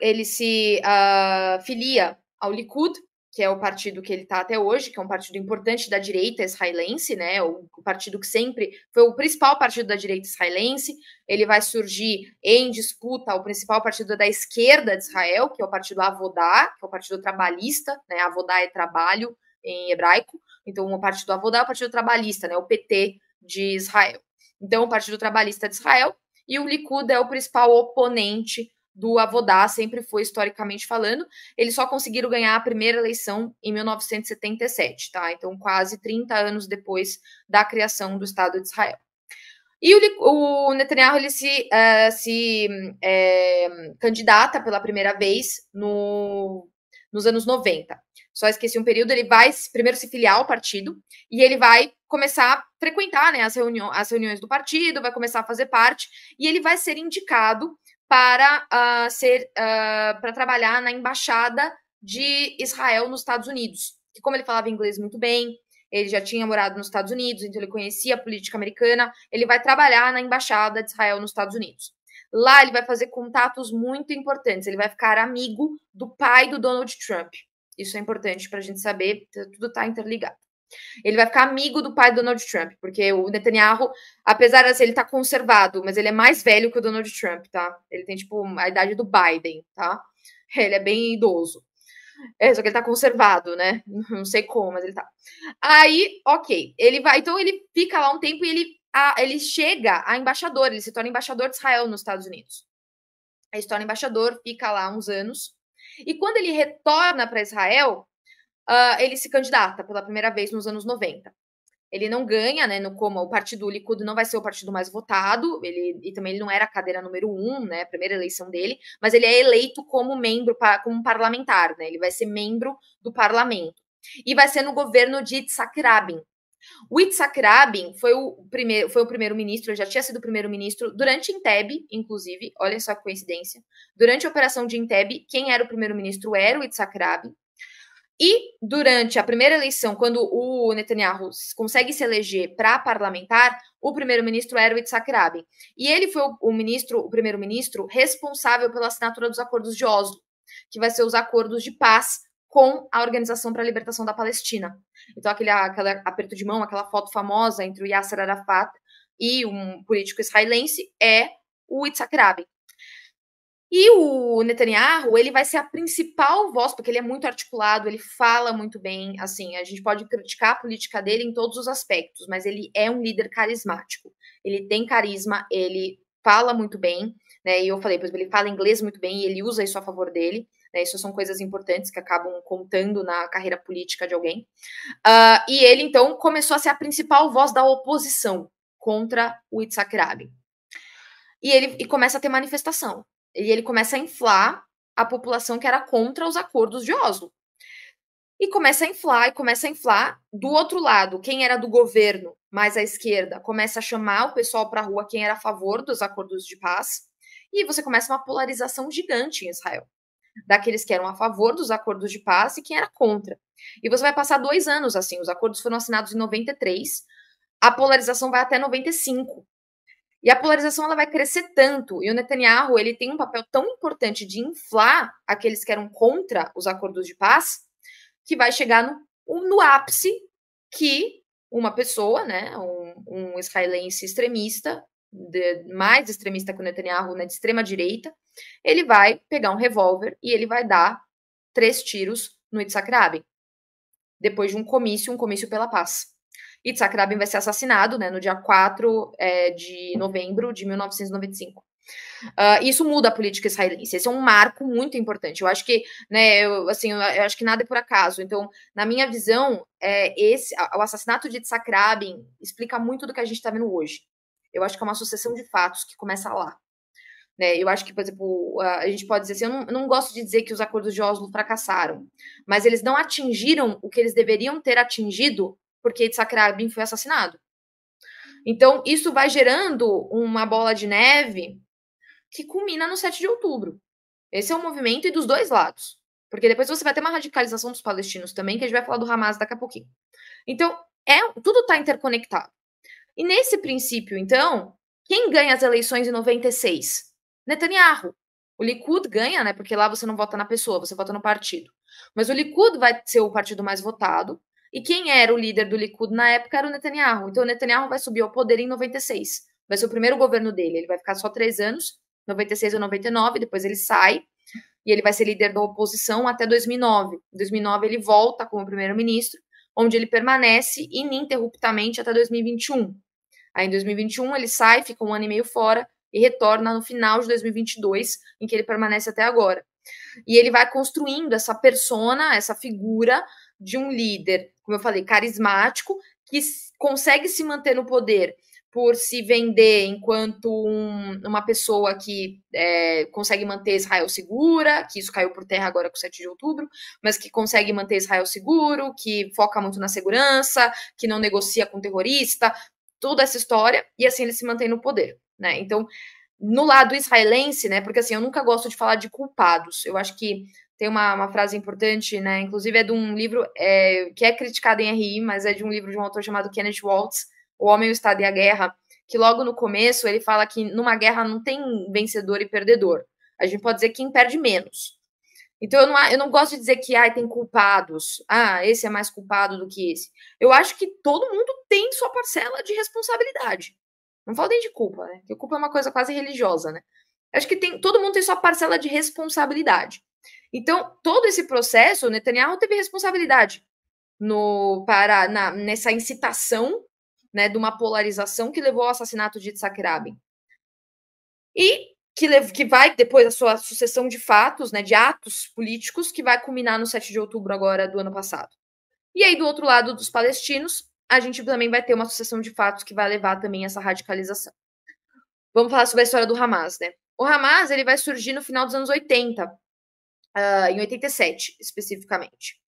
Speaker 2: ele se ah, filia ao Likud, que é o partido que ele está até hoje, que é um partido importante da direita israelense, né? O, o, partido que sempre foi o principal partido da direita israelense. Ele vai surgir em disputa o principal partido da esquerda de Israel, que é o partido Avodá, que é o partido trabalhista, né? Avodá é trabalho em hebraico. Então, o partido Avodá é o partido trabalhista, né? O PT de Israel. Então, o Partido Trabalhista de Israel e o Likud é o principal oponente do Avodá, sempre foi historicamente falando. Eles só conseguiram ganhar a primeira eleição em 1977, tá? Então, quase 30 anos depois da criação do Estado de Israel. E o, o Netanyahu ele se, uh, se eh, candidata pela primeira vez no nos anos 90. Só esqueci um período, ele vai primeiro se filiar ao partido e ele vai começar a frequentar né, as, reuniões, as reuniões do partido, vai começar a fazer parte e ele vai ser indicado para uh, ser uh, para trabalhar na embaixada de Israel nos Estados Unidos. Que como ele falava inglês muito bem, ele já tinha morado nos Estados Unidos, então ele conhecia a política americana. Ele vai trabalhar na embaixada de Israel nos Estados Unidos. Lá ele vai fazer contatos muito importantes. Ele vai ficar amigo do pai do Donald Trump. Isso é importante para a gente saber, tudo está interligado. Ele vai ficar amigo do pai do Donald Trump, porque o Netanyahu, apesar de assim, ele estar tá conservado, mas ele é mais velho que o Donald Trump, tá? Ele tem, tipo, a idade do Biden, tá? Ele é bem idoso. É, só que ele tá conservado, né? Não sei como, mas ele tá. Aí, ok. Ele vai, então ele fica lá um tempo e ele a, ele chega a embaixador, ele se torna embaixador de Israel nos Estados Unidos. Ele se torna embaixador, fica lá uns anos. E quando ele retorna para Israel, uh, ele se candidata pela primeira vez nos anos 90. Ele não ganha, né? No, como o partido Likud não vai ser o partido mais votado, ele, e também ele não era a cadeira número um, né? Primeira eleição dele, mas ele é eleito como membro, como parlamentar, né? Ele vai ser membro do parlamento. E vai ser no governo de Yitzhak Rabin, o Itzhak Rabin foi o primeiro, foi o primeiro-ministro, já tinha sido primeiro-ministro durante Entebbe, inclusive, olha só que coincidência. Durante a operação de Entebbe, quem era o primeiro-ministro era o Itzhak Rabin. E durante a primeira eleição, quando o Netanyahu consegue se eleger para parlamentar, o primeiro-ministro era o Itzhak Rabin. E ele foi o ministro, o primeiro-ministro responsável pela assinatura dos acordos de Oslo, que vai ser os acordos de paz com a Organização para a Libertação da Palestina. Então, aquele, aquele aperto de mão, aquela foto famosa entre o Yasser Arafat e um político israelense é o Itzhak Rabin. E o Netanyahu, ele vai ser a principal voz, porque ele é muito articulado, ele fala muito bem, assim, a gente pode criticar a política dele em todos os aspectos, mas ele é um líder carismático. Ele tem carisma, ele fala muito bem, né? E eu falei, por exemplo, ele fala inglês muito bem e ele usa isso a favor dele. Né? Isso são coisas importantes que acabam contando na carreira política de alguém. Uh, e ele, então, começou a ser a principal voz da oposição contra o Itzhak Rabin. E ele e começa a ter manifestação. E ele começa a inflar a população que era contra os acordos de Oslo. E começa a inflar, e começa a inflar. Do outro lado, quem era do governo, mais à esquerda, começa a chamar o pessoal para a rua, quem era a favor dos acordos de paz. E você começa uma polarização gigante em Israel daqueles que eram a favor dos acordos de paz e quem era contra. E você vai passar dois anos assim. Os acordos foram assinados em 93, a polarização vai até 95. E a polarização ela vai crescer tanto, e o Netanyahu ele tem um papel tão importante de inflar aqueles que eram contra os acordos de paz, que vai chegar no, no ápice que uma pessoa, né, um, um israelense extremista, de, mais extremista que o Netanyahu, né, de extrema direita, ele vai pegar um revólver e ele vai dar três tiros no Itzhak Rabin, depois de um comício, um comício pela paz. Itzhak Rabin vai ser assassinado né, no dia 4 é, de novembro de 1995. Uh, ah, isso muda a política israelense. Esse é um marco muito importante. Eu acho que, né, eu, assim, eu, acho que nada é por acaso. Então, na minha visão, é, esse, o assassinato de Itzhak explica muito do que a gente está vendo hoje. Eu acho que é uma sucessão de fatos que começa lá. Né? Eu acho que, por exemplo, a gente pode dizer assim: eu não, não gosto de dizer que os acordos de Oslo fracassaram, mas eles não atingiram o que eles deveriam ter atingido porque Itzhak Rabin foi assassinado. Então, isso vai gerando uma bola de neve que culmina no 7 de outubro. Esse é o movimento e dos dois lados. Porque depois você vai ter uma radicalização dos palestinos também, que a gente vai falar do Hamas daqui a pouquinho. Então, é, tudo está interconectado. E nesse princípio, então, quem ganha as eleições em 96? Netanyahu. O Likud ganha, né? Porque lá você não vota na pessoa, você vota no partido. Mas o Likud vai ser o partido mais votado. E quem era o líder do Likud na época era o Netanyahu. Então o Netanyahu vai subir ao poder em 96. Vai ser o primeiro governo dele. Ele vai ficar só três anos, 96 ou 99. Depois ele sai e ele vai ser líder da oposição até 2009. Em 2009 ele volta como primeiro-ministro onde ele permanece ininterruptamente até 2021. Aí, em 2021, ele sai, fica um ano e meio fora e retorna no final de 2022, em que ele permanece até agora. E ele vai construindo essa persona, essa figura de um líder, como eu falei, carismático, que consegue se manter no poder por se vender enquanto um, uma pessoa que é, consegue manter Israel segura, que isso caiu por terra agora com 7 de outubro, mas que consegue manter Israel seguro, que foca muito na segurança, que não negocia com terrorista, toda essa história, e assim ele se mantém no poder. Né? Então, no lado israelense, né, porque assim, eu nunca gosto de falar de culpados, eu acho que tem uma, uma frase importante, né, inclusive é de um livro é, que é criticado em RI, mas é de um livro de um autor chamado Kenneth Waltz, o Homem, o Estado e a Guerra, que logo no começo ele fala que numa guerra não tem vencedor e perdedor. A gente pode dizer quem perde menos. Então eu não, eu não gosto de dizer que ah, tem culpados, ah, esse é mais culpado do que esse. Eu acho que todo mundo tem sua parcela de responsabilidade. Não falem de culpa, né? Porque culpa é uma coisa quase religiosa, né? acho que tem, todo mundo tem sua parcela de responsabilidade. Então, todo esse processo, o Netanyahu teve responsabilidade no para na, nessa incitação né, de uma polarização que levou ao assassinato de Yitzhak Rabin. E que, que vai, depois da sua sucessão de fatos, né, de atos políticos, que vai culminar no 7 de outubro agora do ano passado. E aí, do outro lado dos palestinos, a gente também vai ter uma sucessão de fatos que vai levar também a essa radicalização. Vamos falar sobre a história do Hamas, né? O Hamas, ele vai surgir no final dos anos 80, uh, ah, em 87, especificamente.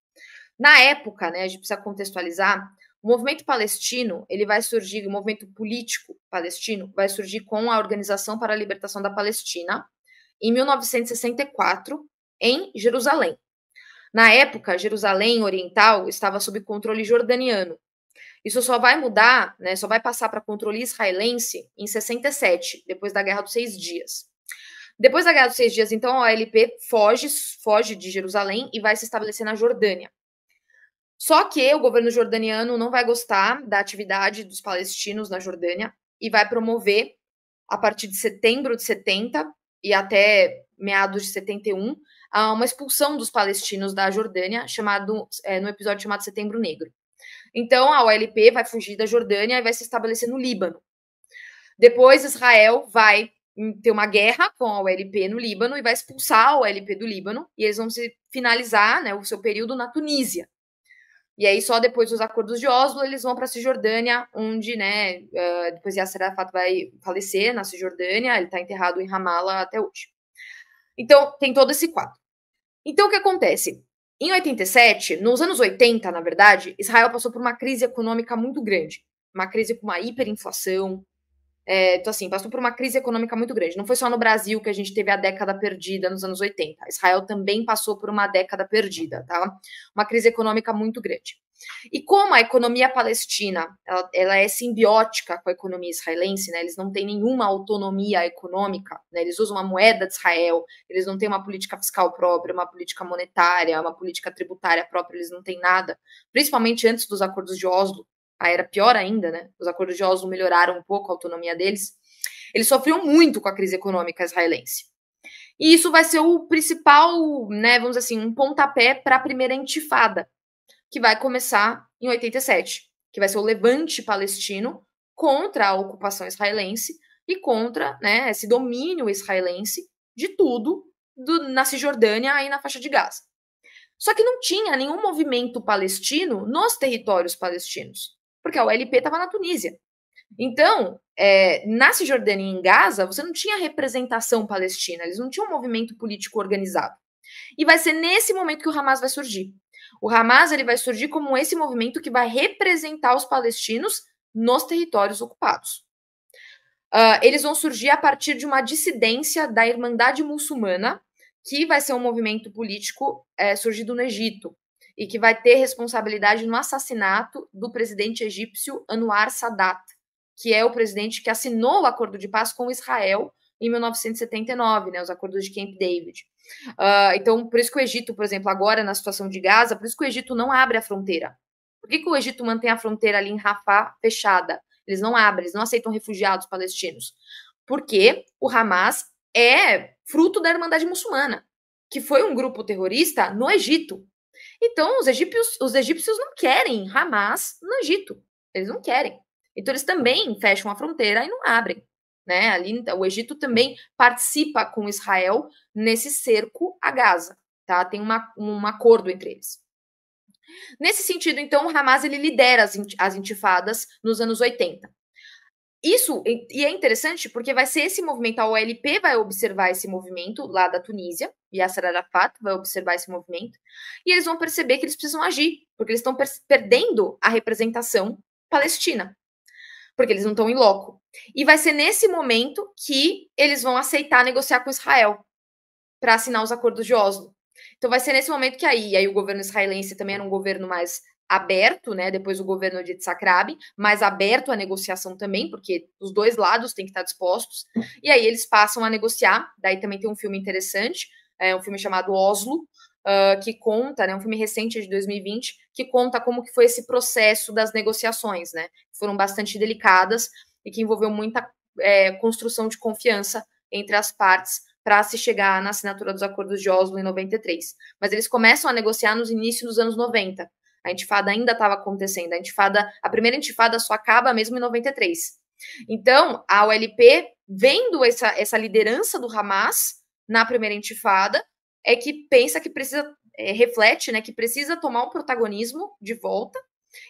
Speaker 2: Na época, né, a gente precisa contextualizar, o movimento palestino, ele vai surgir, o movimento político palestino vai surgir com a Organização para a Libertação da Palestina em 1964 em Jerusalém. Na época, Jerusalém Oriental estava sob controle jordaniano. Isso só vai mudar, né, só vai passar para controle israelense em 67, depois da Guerra dos Seis Dias. Depois da Guerra dos Seis Dias, então, a OLP foge, foge de Jerusalém e vai se estabelecer na Jordânia. Só que o governo jordaniano não vai gostar da atividade dos palestinos na Jordânia e vai promover, a partir de setembro de 70 e até meados de 71, ah, uma expulsão dos palestinos da Jordânia, chamado é, no episódio chamado Setembro Negro. Então, a OLP vai fugir da Jordânia e vai se estabelecer no Líbano. Depois, Israel vai hum, ter uma guerra com a OLP no Líbano e vai expulsar a OLP do Líbano, e eles vão se finalizar né, o seu período na Tunísia. E aí, só depois dos acordos de Oslo, eles vão para a Cisjordânia, onde, né, uh, depois Yasser Arafat vai falecer na Cisjordânia, ele está enterrado em Ramallah até hoje. Então, tem todo esse quadro. Então, o que acontece? Em 87, nos anos 80, na verdade, Israel passou por uma crise econômica muito grande. Uma crise com uma hiperinflação, é, então, assim, passou por uma crise econômica muito grande. Não foi só no Brasil que a gente teve a década perdida nos anos 80. Israel também passou por uma década perdida, tá? Uma crise econômica muito grande. E como a economia palestina ela, ela, é simbiótica com a economia israelense, né, eles não têm nenhuma autonomia econômica, né, eles usam uma moeda de Israel, eles não têm uma política fiscal própria, uma política monetária, uma política tributária própria, eles não têm nada, principalmente antes dos acordos de Oslo. A era pior ainda, né? Os acordos de Oslo melhoraram um pouco a autonomia deles. Eles sofriam muito com a crise econômica israelense. E isso vai ser o principal, né, vamos dizer assim, um pontapé para a primeira intifada, que vai começar em 87, que vai ser o levante palestino contra a ocupação israelense e contra né, esse domínio israelense de tudo do, na Cisjordânia e na faixa de Gaza. Só que não tinha nenhum movimento palestino nos territórios palestinos porque a OLP estava na Tunísia. Então, é, na Cisjordânia e em Gaza, você não tinha representação palestina, eles não tinham um movimento político organizado. E vai ser nesse momento que o Hamas vai surgir. O Hamas ele vai surgir como esse movimento que vai representar os palestinos nos territórios ocupados. Uh, eles vão surgir a partir de uma dissidência da Irmandade Muçulmana, que vai ser um movimento político é, surgido no Egito, e que vai ter responsabilidade no assassinato do presidente egípcio Anwar Sadat, que é o presidente que assinou o acordo de paz com Israel em 1979, né, os acordos de Camp David. Uh, então, por isso que o Egito, por exemplo, agora na situação de Gaza, por isso que o Egito não abre a fronteira. Por que, que o Egito mantém a fronteira ali em Rafah fechada? Eles não abrem, eles não aceitam refugiados palestinos. Porque o Hamas é fruto da Irmandade Muçulmana, que foi um grupo terrorista no Egito, então, os egípcios, os egípcios não querem Hamas no Egito. Eles não querem. Então, eles também fecham a fronteira e não abrem. Né? Ali, o Egito também participa com Israel nesse cerco a Gaza. Tá? Tem uma, um acordo entre eles. Nesse sentido, então, o Hamas ele lidera as, as intifadas nos anos 80. Isso, e é interessante porque vai ser esse movimento, a OLP vai observar esse movimento lá da Tunísia, e a Arafat vai observar esse movimento, e eles vão perceber que eles precisam agir, porque eles estão per perdendo a representação palestina, porque eles não estão em loco. E vai ser nesse momento que eles vão aceitar negociar com Israel para assinar os acordos de Oslo. Então vai ser nesse momento que aí, aí o governo israelense também era um governo mais aberto, né, depois o governo de Tsakhrab, mas aberto à negociação também, porque os dois lados têm que estar dispostos. E aí eles passam a negociar. Daí também tem um filme interessante, é um filme chamado Oslo, uh, que conta, né, um filme recente de 2020, que conta como que foi esse processo das negociações, né, que foram bastante delicadas e que envolveu muita é, construção de confiança entre as partes para se chegar na assinatura dos acordos de Oslo em 93. Mas eles começam a negociar nos inícios dos anos 90. A intifada ainda estava acontecendo. A intifada, a primeira intifada só acaba mesmo em 93. Então, a OLP, vendo essa, essa liderança do Hamas na primeira intifada, é que pensa que precisa, é, reflete, né, que precisa tomar um protagonismo de volta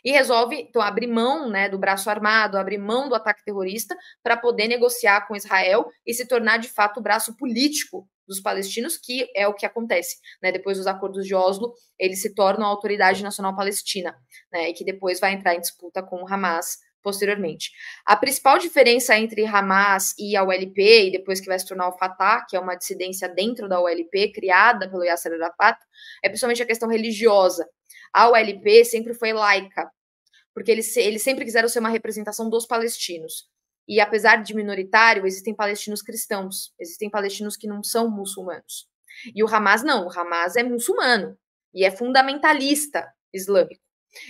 Speaker 2: e resolve então abrir mão, né, do braço armado, abrir mão do ataque terrorista para poder negociar com Israel e se tornar de fato o braço político dos palestinos, que é o que acontece, né? Depois dos acordos de Oslo, eles se tornam a Autoridade Nacional Palestina, né? E que depois vai entrar em disputa com o Hamas posteriormente. A principal diferença entre Hamas e a ULP, e depois que vai se tornar o Fatah, que é uma dissidência dentro da ULP, criada pelo Yasser Arafat, é principalmente a questão religiosa. A ULP sempre foi laica, porque eles, eles sempre quiseram ser uma representação dos palestinos. E apesar de minoritário, existem palestinos cristãos, existem palestinos que não são muçulmanos. E o Hamas não, o Hamas é muçulmano e é fundamentalista islâmico.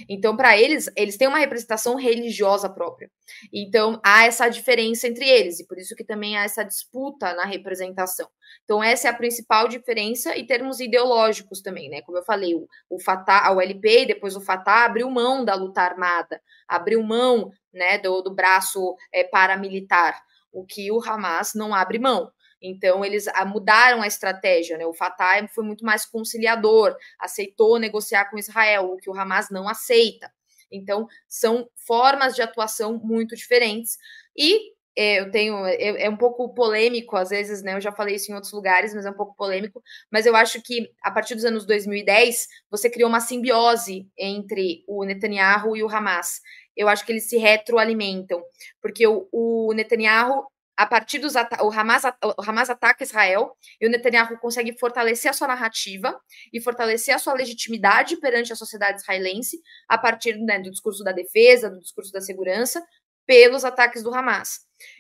Speaker 2: Então, para eles, eles têm uma representação religiosa própria. Então, há essa diferença entre eles, e por isso que também há essa disputa na representação. Então, essa é a principal diferença, e termos ideológicos também, né? Como eu falei, o, o Fatah, a ULP e depois o Fatah abriu mão da luta armada, abriu mão né, do, do braço é, paramilitar, o que o Hamas não abre mão. Então, eles ah, mudaram a estratégia. Né? O Fatah foi muito mais conciliador, aceitou negociar com Israel, o que o Hamas não aceita. Então, são formas de atuação muito diferentes. E é, eu tenho. É, é, um pouco polêmico, às vezes, né? Eu já falei isso em outros lugares, mas é um pouco polêmico. Mas eu acho que a partir dos anos 2010, você criou uma simbiose entre o Netanyahu e o Hamas. Eu acho que eles se retroalimentam, porque o, o Netanyahu a partir dos o Hamas, o Hamas ataca Israel e o Netanyahu consegue fortalecer a sua narrativa e fortalecer a sua legitimidade perante a sociedade israelense a partir né, do discurso da defesa, do discurso da segurança, pelos ataques do Hamas.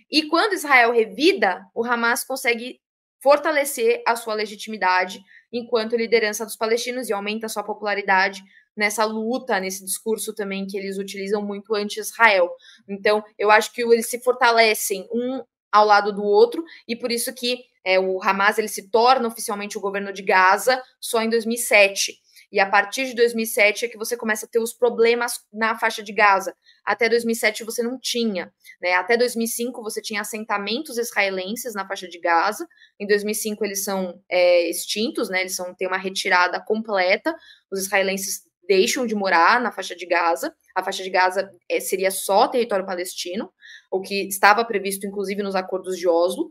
Speaker 2: E quando Israel revida, o Hamas consegue fortalecer a sua legitimidade enquanto liderança dos palestinos e aumenta a sua popularidade nessa luta, nesse discurso também que eles utilizam muito anti-Israel. Então, eu acho que eles se fortalecem um ao lado do outro, e por isso que é, o Hamas ele se torna oficialmente o governo de Gaza só em 2007. E a partir de 2007 é que você começa a ter os problemas na faixa de Gaza. Até 2007 você não tinha. Né? Até 2005 você tinha assentamentos israelenses na faixa de Gaza. Em 2005 eles são é, extintos, né? eles são, têm uma retirada completa. Os israelenses deixam de morar na faixa de Gaza. A faixa de Gaza eh, seria só território palestino, o que estava previsto, inclusive, nos acordos de Oslo.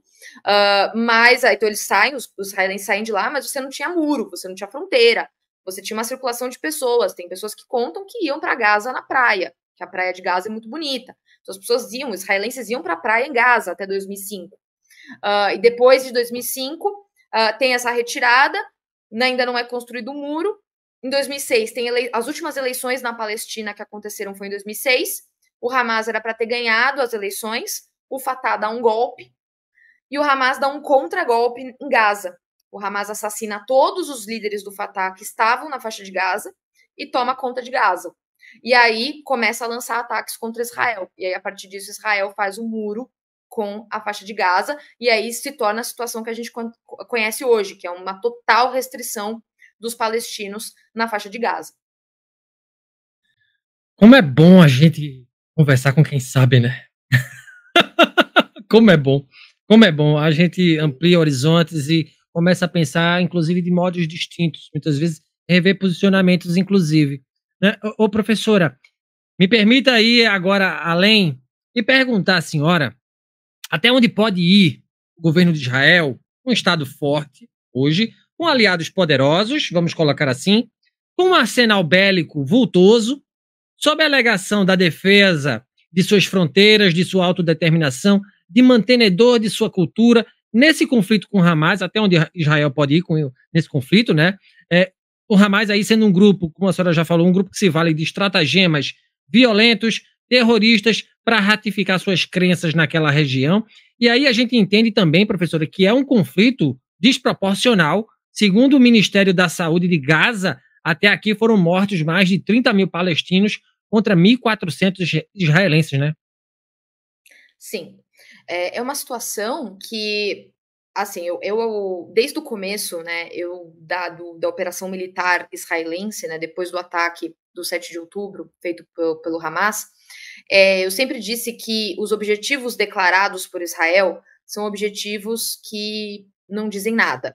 Speaker 2: Uh, mas, então, eles saem, os, os israelenses saem de lá, mas você não tinha muro, você não tinha fronteira. Você tinha uma circulação de pessoas. Tem pessoas que contam que iam para Gaza na praia, que a praia de Gaza é muito bonita. Então, as pessoas iam, os israelenses iam para a praia em Gaza até 2005. Uh, ah, e depois de 2005, uh, ah, tem essa retirada, ainda não é construído o um muro, em 2006, tem ele... as últimas eleições na Palestina que aconteceram foi em 2006. O Hamas era para ter ganhado as eleições. O Fatah dá um golpe e o Hamas dá um contragolpe em Gaza. O Hamas assassina todos os líderes do Fatah que estavam na faixa de Gaza e toma conta de Gaza. E aí começa a lançar ataques contra Israel. E aí, a partir disso, Israel faz um muro com a faixa de Gaza. E aí se torna a situação que a gente conhece hoje, que é uma total restrição dos palestinos na faixa de Gaza.
Speaker 1: Como é bom a gente conversar com quem sabe, né? Como é bom. Como é bom. A gente amplia horizontes e começa a pensar, inclusive, de modos distintos. Muitas vezes, rever posicionamentos, inclusive. Né? Ô, professora, me permita aí agora, além, e perguntar à senhora até onde pode ir o governo de Israel, um Estado forte hoje, com aliados poderosos, vamos colocar assim, com um arsenal bélico vultoso, sob a alegação da defesa de suas fronteiras, de sua autodeterminação, de mantenedor de sua cultura, nesse conflito com o Hamas, até onde Israel pode ir com, nesse conflito, né? É, o Hamas aí sendo um grupo, como a senhora já falou, um grupo que se vale de estratagemas violentos, terroristas, para ratificar suas crenças naquela região. E aí a gente entende também, professora, que é um conflito desproporcional Segundo o Ministério da Saúde de Gaza, até aqui foram mortos mais de 30 mil palestinos contra 1.400 israelenses, né?
Speaker 2: Sim. É, é uma situação que, assim, eu, eu desde o começo, né, eu, da, do, da operação militar israelense, né, depois do ataque do 7 de outubro, feito pelo, pelo Hamas, é, eu sempre disse que os objetivos declarados por Israel são objetivos que não dizem nada.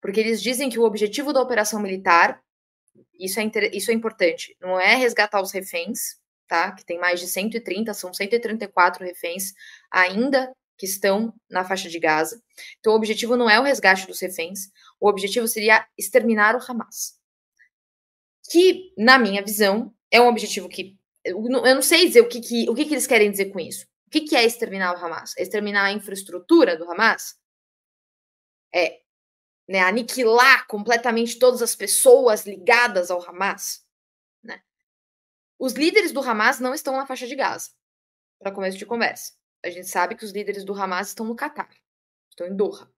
Speaker 2: Porque eles dizem que o objetivo da operação militar, isso é, inter, isso é importante, não é resgatar os reféns, tá? Que tem mais de 130, são 134 reféns ainda que estão na faixa de Gaza. Então, o objetivo não é o resgate dos reféns, o objetivo seria exterminar o Hamas. Que, na minha visão, é um objetivo que. Eu não sei dizer o que, que o que, que eles querem dizer com isso. O que, que é exterminar o Hamas? É exterminar a infraestrutura do Hamas? É né, aniquilar completamente todas as pessoas ligadas ao Hamas. Né? Os líderes do Hamas não estão na faixa de Gaza, para começo de conversa. A gente sabe que os líderes do Hamas estão no Catar, estão em Doha.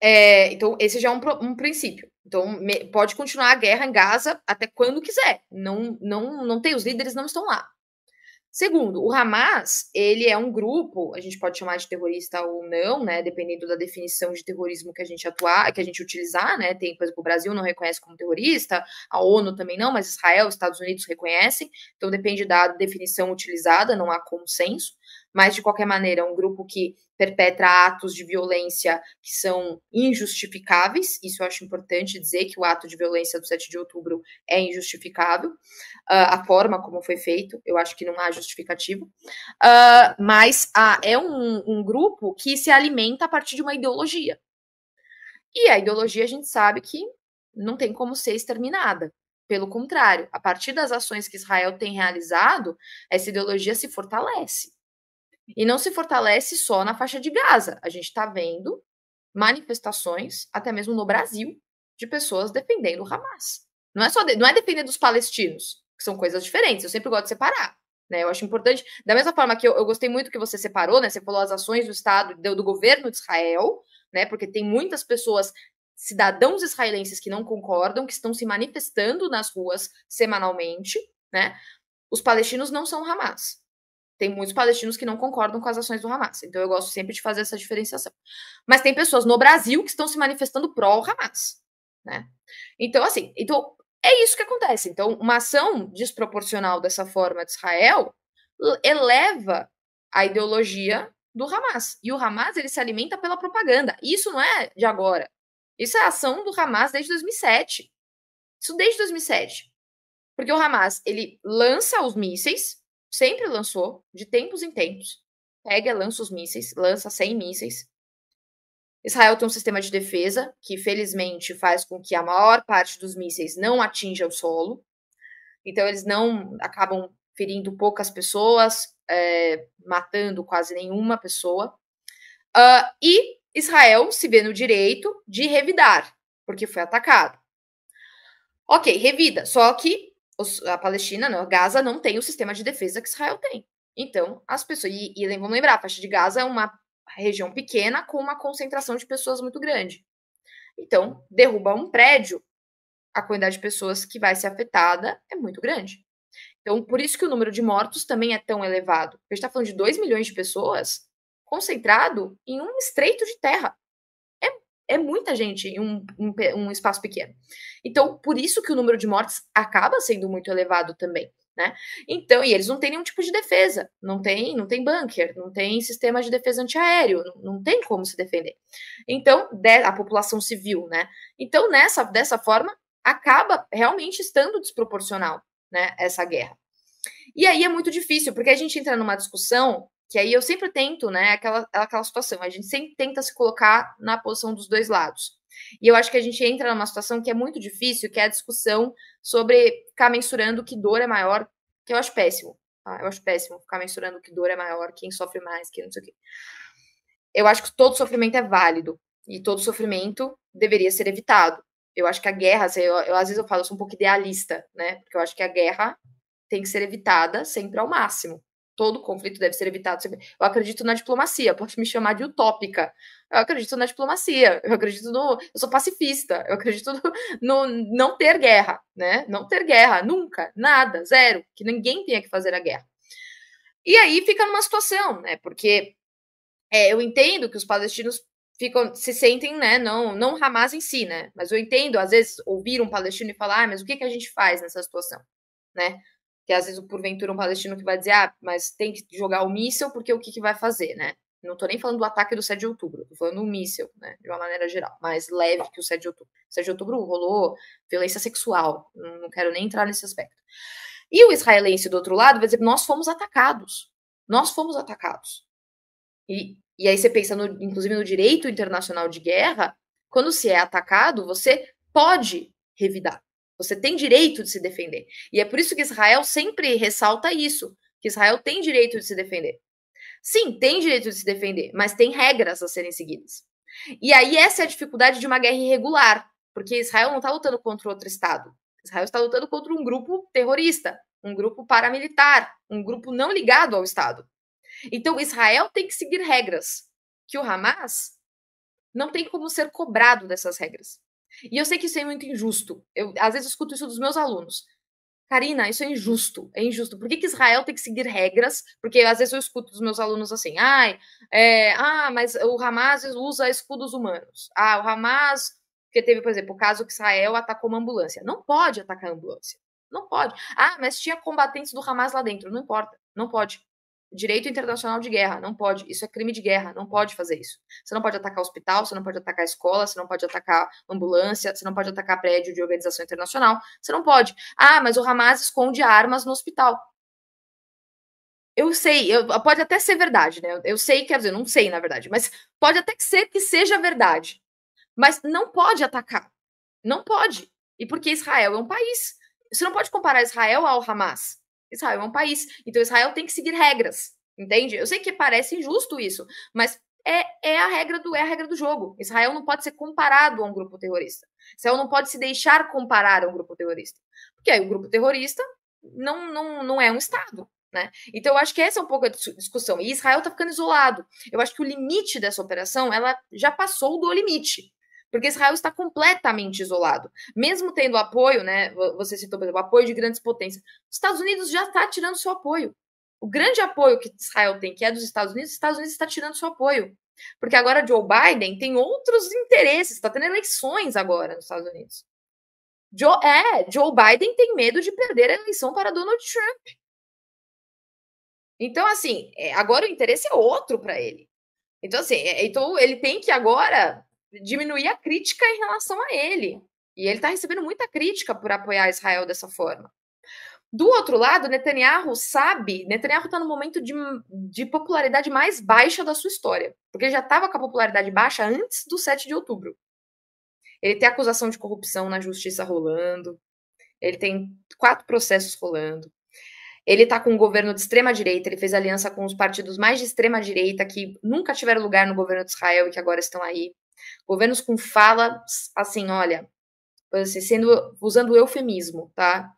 Speaker 2: É, então, esse já é um, um princípio. Então, me, pode continuar a guerra em Gaza até quando quiser. Não, não, não tem, os líderes não estão lá. Segundo, o Hamas, ele é um grupo, a gente pode chamar de terrorista ou não, né, dependendo da definição de terrorismo que a gente atuar, que a gente utilizar, né, tem por exemplo, o Brasil não reconhece como terrorista, a ONU também não, mas Israel, Estados Unidos reconhecem, então depende da definição utilizada, não há consenso mas de qualquer maneira é um grupo que perpetra atos de violência que são injustificáveis. Isso eu acho importante dizer que o ato de violência do 7 de outubro é injustificável. Uh, a forma como foi feito, eu acho que não há justificativo Uh, mas uh, é um, um grupo que se alimenta a partir de uma ideologia. E a ideologia a gente sabe que não tem como ser exterminada. Pelo contrário, a partir das ações que Israel tem realizado, essa ideologia se fortalece. E não se fortalece só na faixa de Gaza. A gente está vendo manifestações, até mesmo no Brasil, de pessoas defendendo o Hamas. Não é só de, não é defender dos palestinos, que são coisas diferentes. Eu sempre gosto de separar. Né? Eu acho importante, da mesma forma que eu, eu gostei muito que você separou, né? Você falou as ações do Estado, do, do governo de Israel, né? Porque tem muitas pessoas, cidadãos israelenses que não concordam, que estão se manifestando nas ruas semanalmente, né? Os palestinos não são Hamas. Tem muitos palestinos que não concordam com as ações do Hamas. Então eu gosto sempre de fazer essa diferenciação. Mas tem pessoas no Brasil que estão se manifestando pró Hamas, né? Então assim, então é isso que acontece. Então uma ação desproporcional dessa forma de Israel eleva a ideologia do Hamas. E o Hamas ele se alimenta pela propaganda. Isso não é de agora. Isso é ação do Hamas desde 2007. Isso desde 2007. Porque o Hamas, ele lança os mísseis, sempre lançou, de tempos em tempos. Pega, lança os mísseis, lança 100 mísseis. Israel tem um sistema de defesa que, felizmente, faz com que a maior parte dos mísseis não atinja o solo. Então, eles não acabam ferindo poucas pessoas, é, matando quase nenhuma pessoa. Uh, e Israel se vê no direito de revidar, porque foi atacado. Ok, revida, só que a Palestina, não, Gaza não tem o sistema de defesa que Israel tem. Então, as pessoas. E, e vamos lembrar, a faixa de Gaza é uma região pequena com uma concentração de pessoas muito grande. Então, derrubar um prédio, a quantidade de pessoas que vai ser afetada é muito grande. Então, por isso que o número de mortos também é tão elevado. A gente está falando de 2 milhões de pessoas concentrado em um estreito de terra é muita gente em um, um, um, espaço pequeno. Então, por isso que o número de mortes acaba sendo muito elevado também, né? Então, e eles não têm nenhum tipo de defesa, não tem, não tem bunker, não tem sistema de defesa antiaéreo, não, não tem como se defender. Então, de, a população civil, né? Então, nessa, dessa forma, acaba realmente estando desproporcional, né, essa guerra. E aí é muito difícil, porque a gente entra numa discussão que aí eu sempre tento, né? Aquela, aquela situação. A gente sempre tenta se colocar na posição dos dois lados. E eu acho que a gente entra numa situação que é muito difícil, que é a discussão sobre ficar mensurando que dor é maior, que eu acho péssimo. Tá? Eu acho péssimo ficar mensurando que dor é maior, quem sofre mais, quem não sei o quê. Eu acho que todo sofrimento é válido e todo sofrimento deveria ser evitado. Eu acho que a guerra, eu, eu, às vezes eu falo, eu sou um pouco idealista, né? Porque eu acho que a guerra tem que ser evitada sempre ao máximo todo conflito deve ser evitado. Eu acredito na diplomacia, pode me chamar de utópica. Eu acredito na diplomacia, eu acredito no. Eu sou pacifista, eu acredito no, no não ter guerra, né? Não ter guerra, nunca, nada, zero, que ninguém tenha que fazer a guerra. E aí fica numa situação, né? Porque é, eu entendo que os palestinos ficam se sentem, né, não, não Hamas em si, né? Mas eu entendo às vezes ouvir um palestino e falar, ah, mas o que que a gente faz nessa situação, né? que às vezes porventura um palestino que vai dizer, ah, mas tem que jogar o míssel porque o que, que vai fazer, né? Não tô nem falando do ataque do 7 de outubro, tô falando do míssel, né? De uma maneira geral, mais leve que o 7 de outubro. O 7 de outubro rolou violência sexual, não quero nem entrar nesse aspecto. E o israelense do outro lado vai dizer, nós fomos atacados, nós fomos atacados. E, e aí você pensa, no, inclusive no direito internacional de guerra, quando se é atacado, você pode revidar. Você tem direito de se defender. E é por isso que Israel sempre ressalta isso, que Israel tem direito de se defender. Sim, tem direito de se defender, mas tem regras a serem seguidas. E aí essa é a dificuldade de uma guerra irregular, porque Israel não está lutando contra outro Estado. Israel está lutando contra um grupo terrorista, um grupo paramilitar, um grupo não ligado ao Estado. Então Israel tem que seguir regras que o Hamas não tem como ser cobrado dessas regras. E eu sei que isso é muito injusto. Eu, às vezes, eu escuto isso dos meus alunos. Karina, isso é injusto, é injusto. Por que, que Israel tem que seguir regras? Porque às vezes eu escuto dos meus alunos assim, ai, é, ah, mas o Hamas usa escudos humanos. Ah, o Hamas, porque teve, por exemplo, o caso que Israel atacou uma ambulância. Não pode atacar a ambulância. Não pode. Ah, mas tinha combatentes do Hamas lá dentro. Não importa, não pode direito internacional de guerra, não pode. Isso é crime de guerra, não pode fazer isso. Você não pode atacar hospital, você não pode atacar escola, você não pode atacar ambulância, você não pode atacar prédio de organização internacional, você não pode. Ah, mas o Hamas esconde armas no hospital. Eu sei, eu, pode até ser verdade, né? Eu sei, quer dizer, não sei, na verdade, mas pode até ser que seja verdade. Mas não pode atacar. Não pode. E porque Israel é um país. Você não pode comparar Israel ao Hamas. Israel é um país. Então Israel tem que seguir regras, entende? Eu sei que parece injusto isso, mas é, é, a regra do é a regra do jogo. Israel não pode ser comparado a um grupo terrorista. Israel não pode se deixar comparar a um grupo terrorista, porque aí o grupo terrorista não não, não é um estado, né? Então eu acho que essa é um pouco a discussão. E Israel está ficando isolado. Eu acho que o limite dessa operação ela já passou do limite porque Israel está completamente isolado. Mesmo tendo apoio, né? Você citou, por exemplo, apoio de grandes potências. Os Estados Unidos já está tirando seu apoio. O grande apoio que Israel tem, que é dos Estados Unidos, os Estados Unidos está tirando seu apoio. Porque agora Joe Biden tem outros interesses, está tendo eleições agora nos Estados Unidos. Joe, é, Joe Biden tem medo de perder a eleição para Donald Trump. Então, assim, é, agora o interesse é outro para ele. Então, assim, é, então ele tem que agora diminuir a crítica em relação a ele. E ele está recebendo muita crítica por apoiar Israel dessa forma. Do outro lado, Netanyahu sabe, Netanyahu está no momento de, de, popularidade mais baixa da sua história, porque ele já estava com a popularidade baixa antes do 7 de outubro. Ele tem acusação de corrupção na justiça rolando, ele tem quatro processos rolando. Ele está com um governo de extrema direita, ele fez aliança com os partidos mais de extrema direita que nunca tiveram lugar no governo de Israel e que agora estão aí. Governos com fala, assim, olha, assim, sendo, usando eufemismo, tá?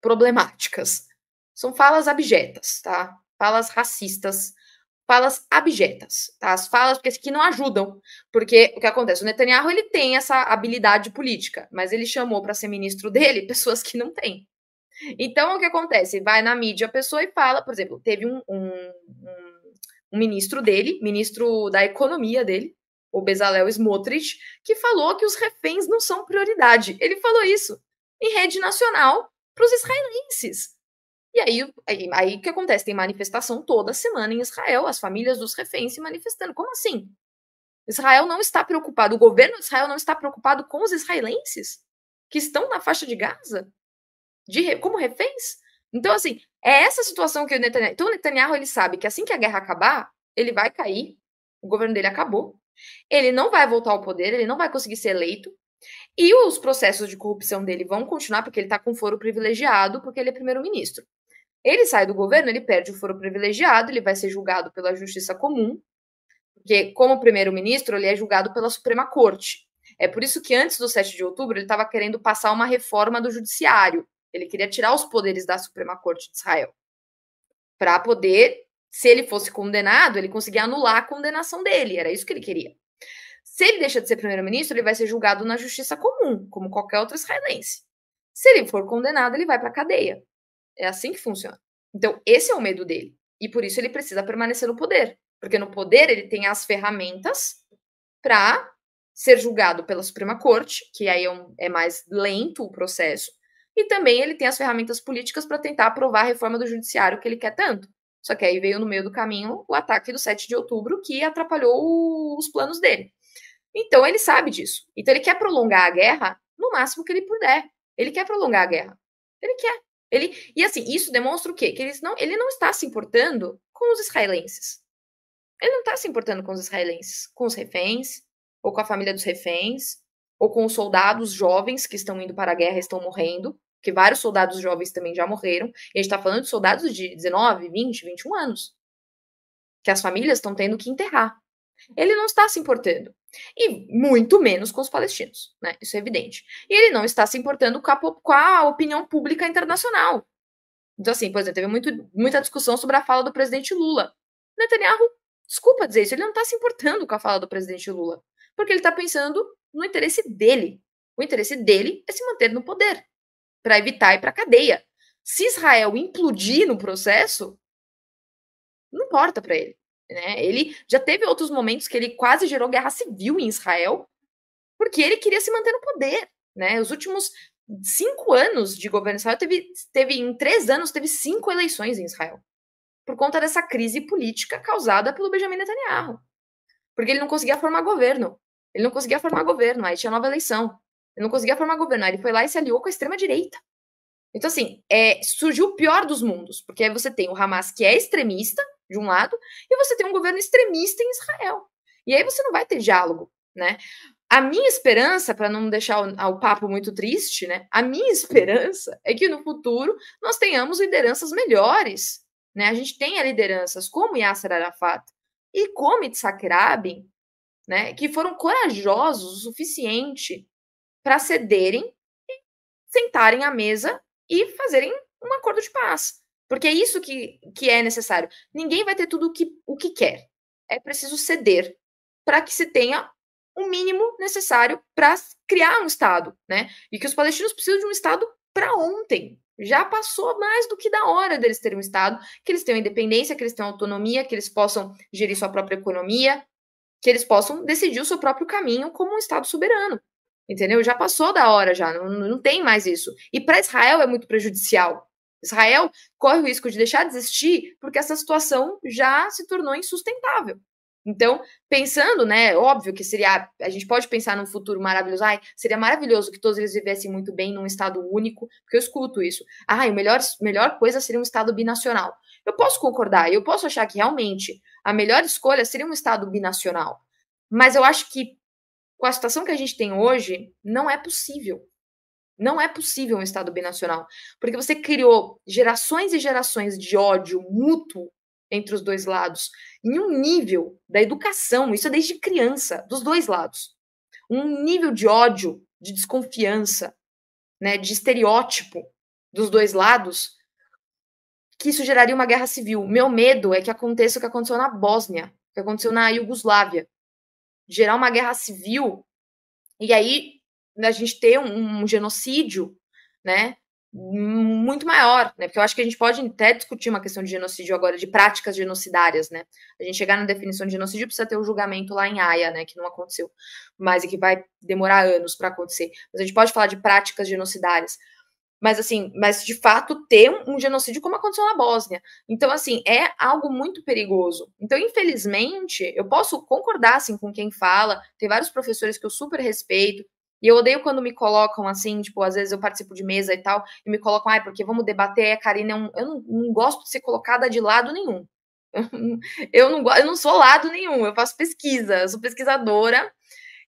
Speaker 2: Problemáticas. São falas abjetas, tá? Falas racistas, falas abjetas, tá? As falas que não ajudam, porque o que acontece? O Netanyahu, ele tem essa habilidade política, mas ele chamou para ser ministro dele pessoas que não têm. Então, o que acontece? Vai na mídia a pessoa e fala, por exemplo, teve um, um, um, um ministro dele, ministro da economia dele, o Bezalel Smotrich, que falou que os reféns não são prioridade. Ele falou isso em rede nacional para os israelenses. E aí, aí, aí que acontece? Tem manifestação toda semana em Israel, as famílias dos reféns se manifestando. Como assim? Israel não está preocupado, o governo de Israel não está preocupado com os israelenses que estão na faixa de Gaza? De, como reféns? Então, assim, é essa situação que o Netanyahu. Então, o Netanyahu ele sabe que assim que a guerra acabar, ele vai cair, o governo dele acabou, ele não vai voltar ao poder, ele não vai conseguir ser eleito. E os processos de corrupção dele vão continuar, porque ele está com foro privilegiado, porque ele é primeiro-ministro. Ele sai do governo, ele perde o foro privilegiado, ele vai ser julgado pela justiça comum, porque, como primeiro-ministro, ele é julgado pela Suprema Corte. É por isso que, antes do 7 de outubro, ele estava querendo passar uma reforma do judiciário. Ele queria tirar os poderes da Suprema Corte de Israel para poder se ele fosse condenado, ele conseguia anular a condenação dele, era isso que ele queria. Se ele deixa de ser primeiro-ministro, ele vai ser julgado na justiça comum, como qualquer outro israelense. Se ele for condenado, ele vai para a cadeia. É assim que funciona. Então, esse é o medo dele. E por isso ele precisa permanecer no poder. Porque no poder ele tem as ferramentas para ser julgado pela Suprema Corte, que aí é, um, é mais lento o processo, e também ele tem as ferramentas políticas para tentar aprovar a reforma do judiciário que ele quer tanto. Só que aí veio no meio do caminho o ataque do 7 de outubro que atrapalhou os planos dele. Então ele sabe disso. Então ele quer prolongar a guerra no máximo que ele puder. Ele quer prolongar a guerra. Ele quer. Ele e assim isso demonstra o quê? Que eles não, ele não está se importando com os israelenses. Ele não está se importando com os israelenses, com os reféns ou com a família dos reféns ou com os soldados jovens que estão indo para a guerra e estão morrendo. Porque vários soldados jovens também já morreram. E a gente está falando de soldados de 19, 20, 21 anos. Que as famílias estão tendo que enterrar. Ele não está se importando. E muito menos com os palestinos, né? Isso é evidente. E ele não está se importando com a, com a opinião pública internacional. Então, assim, por exemplo, teve muito, muita discussão sobre a fala do presidente Lula. Netanyahu, desculpa dizer isso, ele não está se importando com a fala do presidente Lula. Porque ele está pensando no interesse dele. O interesse dele é se manter no poder para evitar ir para cadeia. Se Israel implodir no processo, não importa para ele. Né? Ele já teve outros momentos que ele quase gerou guerra civil em Israel, porque ele queria se manter no poder. Né? Os últimos cinco anos de governo de Israel teve, teve em três anos teve cinco eleições em Israel por conta dessa crise política causada pelo Benjamin Netanyahu, porque ele não conseguia formar governo. Ele não conseguia formar governo, aí tinha nova eleição. Ele não conseguia formar governo. Ele foi lá e se aliou com a extrema-direita. Então, assim, é, surgiu o pior dos mundos, porque aí você tem o Hamas, que é extremista, de um lado, e você tem um governo extremista em Israel. E aí você não vai ter diálogo, né? A minha esperança, para não deixar o, o, papo muito triste, né? A minha esperança é que no futuro nós tenhamos lideranças melhores, né? A gente tenha lideranças como Yasser Arafat e como Itzhak Rabin, né? Que foram corajosos o suficiente para cederem e sentarem à mesa e fazerem um acordo de paz. Porque é isso que, que é necessário. Ninguém vai ter tudo o que, o que quer. É preciso ceder para que se tenha o mínimo necessário para criar um Estado, né? E que os palestinos precisam de um Estado para ontem. Já passou mais do que da hora deles terem um Estado, que eles tenham independência, que eles tenham autonomia, que eles possam gerir sua própria economia, que eles possam decidir o seu próprio caminho como um Estado soberano. Entendeu? Já passou da hora, já. Não, não tem mais isso. E para Israel é muito prejudicial. Israel corre o risco de deixar de existir porque essa situação já se tornou insustentável. Então, pensando, né, óbvio que seria, a gente pode pensar num futuro maravilhoso, ai, seria maravilhoso que todos eles vivessem muito bem num estado único, porque eu escuto isso. Ai, a melhor, melhor coisa seria um estado binacional. Eu posso concordar, eu posso achar que realmente a melhor escolha seria um estado binacional, mas eu acho que com a situação que a gente tem hoje, não é possível. Não é possível um Estado binacional. Porque você criou gerações e gerações de ódio mútuo entre os dois lados, em um nível da educação, isso é desde criança, dos dois lados. Um nível de ódio, de desconfiança, né, de estereótipo dos dois lados, que isso geraria uma guerra civil. Meu medo é que aconteça o que aconteceu na Bósnia, o que aconteceu na Iugoslávia, gerar uma guerra civil e aí né, a gente ter um, um genocídio, né? muito maior, né? Porque eu acho que a gente pode até discutir uma questão de genocídio agora, de práticas genocidárias, né? A gente chegar na definição de genocídio precisa ter o um julgamento lá em Haia, né? Que não aconteceu, mas e que vai demorar anos para acontecer. Mas a gente pode falar de práticas genocidárias mas assim, mas de fato ter um genocídio como aconteceu na Bósnia. Então, assim, é algo muito perigoso. Então, infelizmente, eu posso concordar assim com quem fala, tem vários professores que eu super respeito, e eu odeio quando me colocam assim, tipo, às vezes eu participo de mesa e tal, e me colocam, ai, ah, porque vamos debater, a Karina, é um... eu não, não gosto de ser colocada de lado nenhum. Eu não, eu não sou lado nenhum, eu faço pesquisa, eu sou pesquisadora,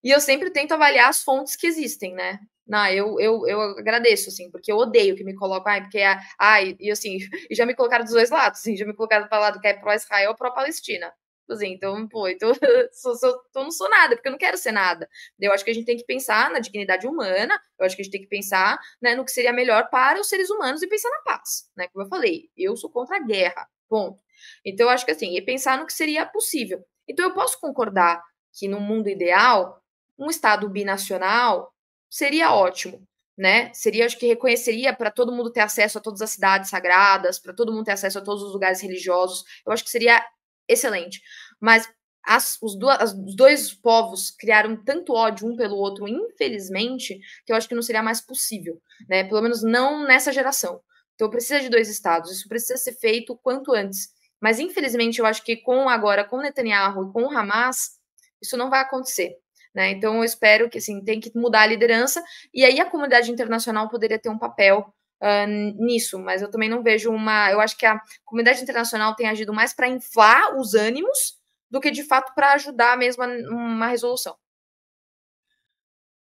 Speaker 2: e eu sempre tento avaliar as fontes que existem, né? Não, eu, eu, eu agradeço, assim, porque eu odeio que me colocam, ai, porque, é, ai, e assim, e já me colocaram dos dois lados, assim, já me colocaram para lado que é pró-Israel ou pró-Palestina. Tipo assim, então, pô, então, sou, sou, então não sou nada, porque eu não quero ser nada. Eu acho que a gente tem que pensar na dignidade humana, eu acho que a gente tem que pensar né, no que seria melhor para os seres humanos e pensar na paz, né? Como eu falei, eu sou contra a guerra, ponto. Então, eu acho que assim, e pensar no que seria possível. Então, eu posso concordar que no mundo ideal, um Estado binacional seria ótimo, né? Seria, acho que reconheceria para todo mundo ter acesso a todas as cidades sagradas, para todo mundo ter acesso a todos os lugares religiosos. Eu acho que seria excelente. Mas as, os, os, dois povos criaram tanto ódio um pelo outro, infelizmente, que eu acho que não seria mais possível, né? Pelo menos não nessa geração. Então precisa de dois estados, isso precisa ser feito quanto antes. Mas infelizmente eu acho que com agora com Netanyahu e com o Hamas isso não vai acontecer. Né? Então, eu espero que assim, tem que mudar a liderança, e aí a comunidade internacional poderia ter um papel uh, nisso, mas eu também não vejo uma. Eu acho que a comunidade internacional tem agido mais para inflar os ânimos do que de fato para ajudar mesmo a, uma resolução.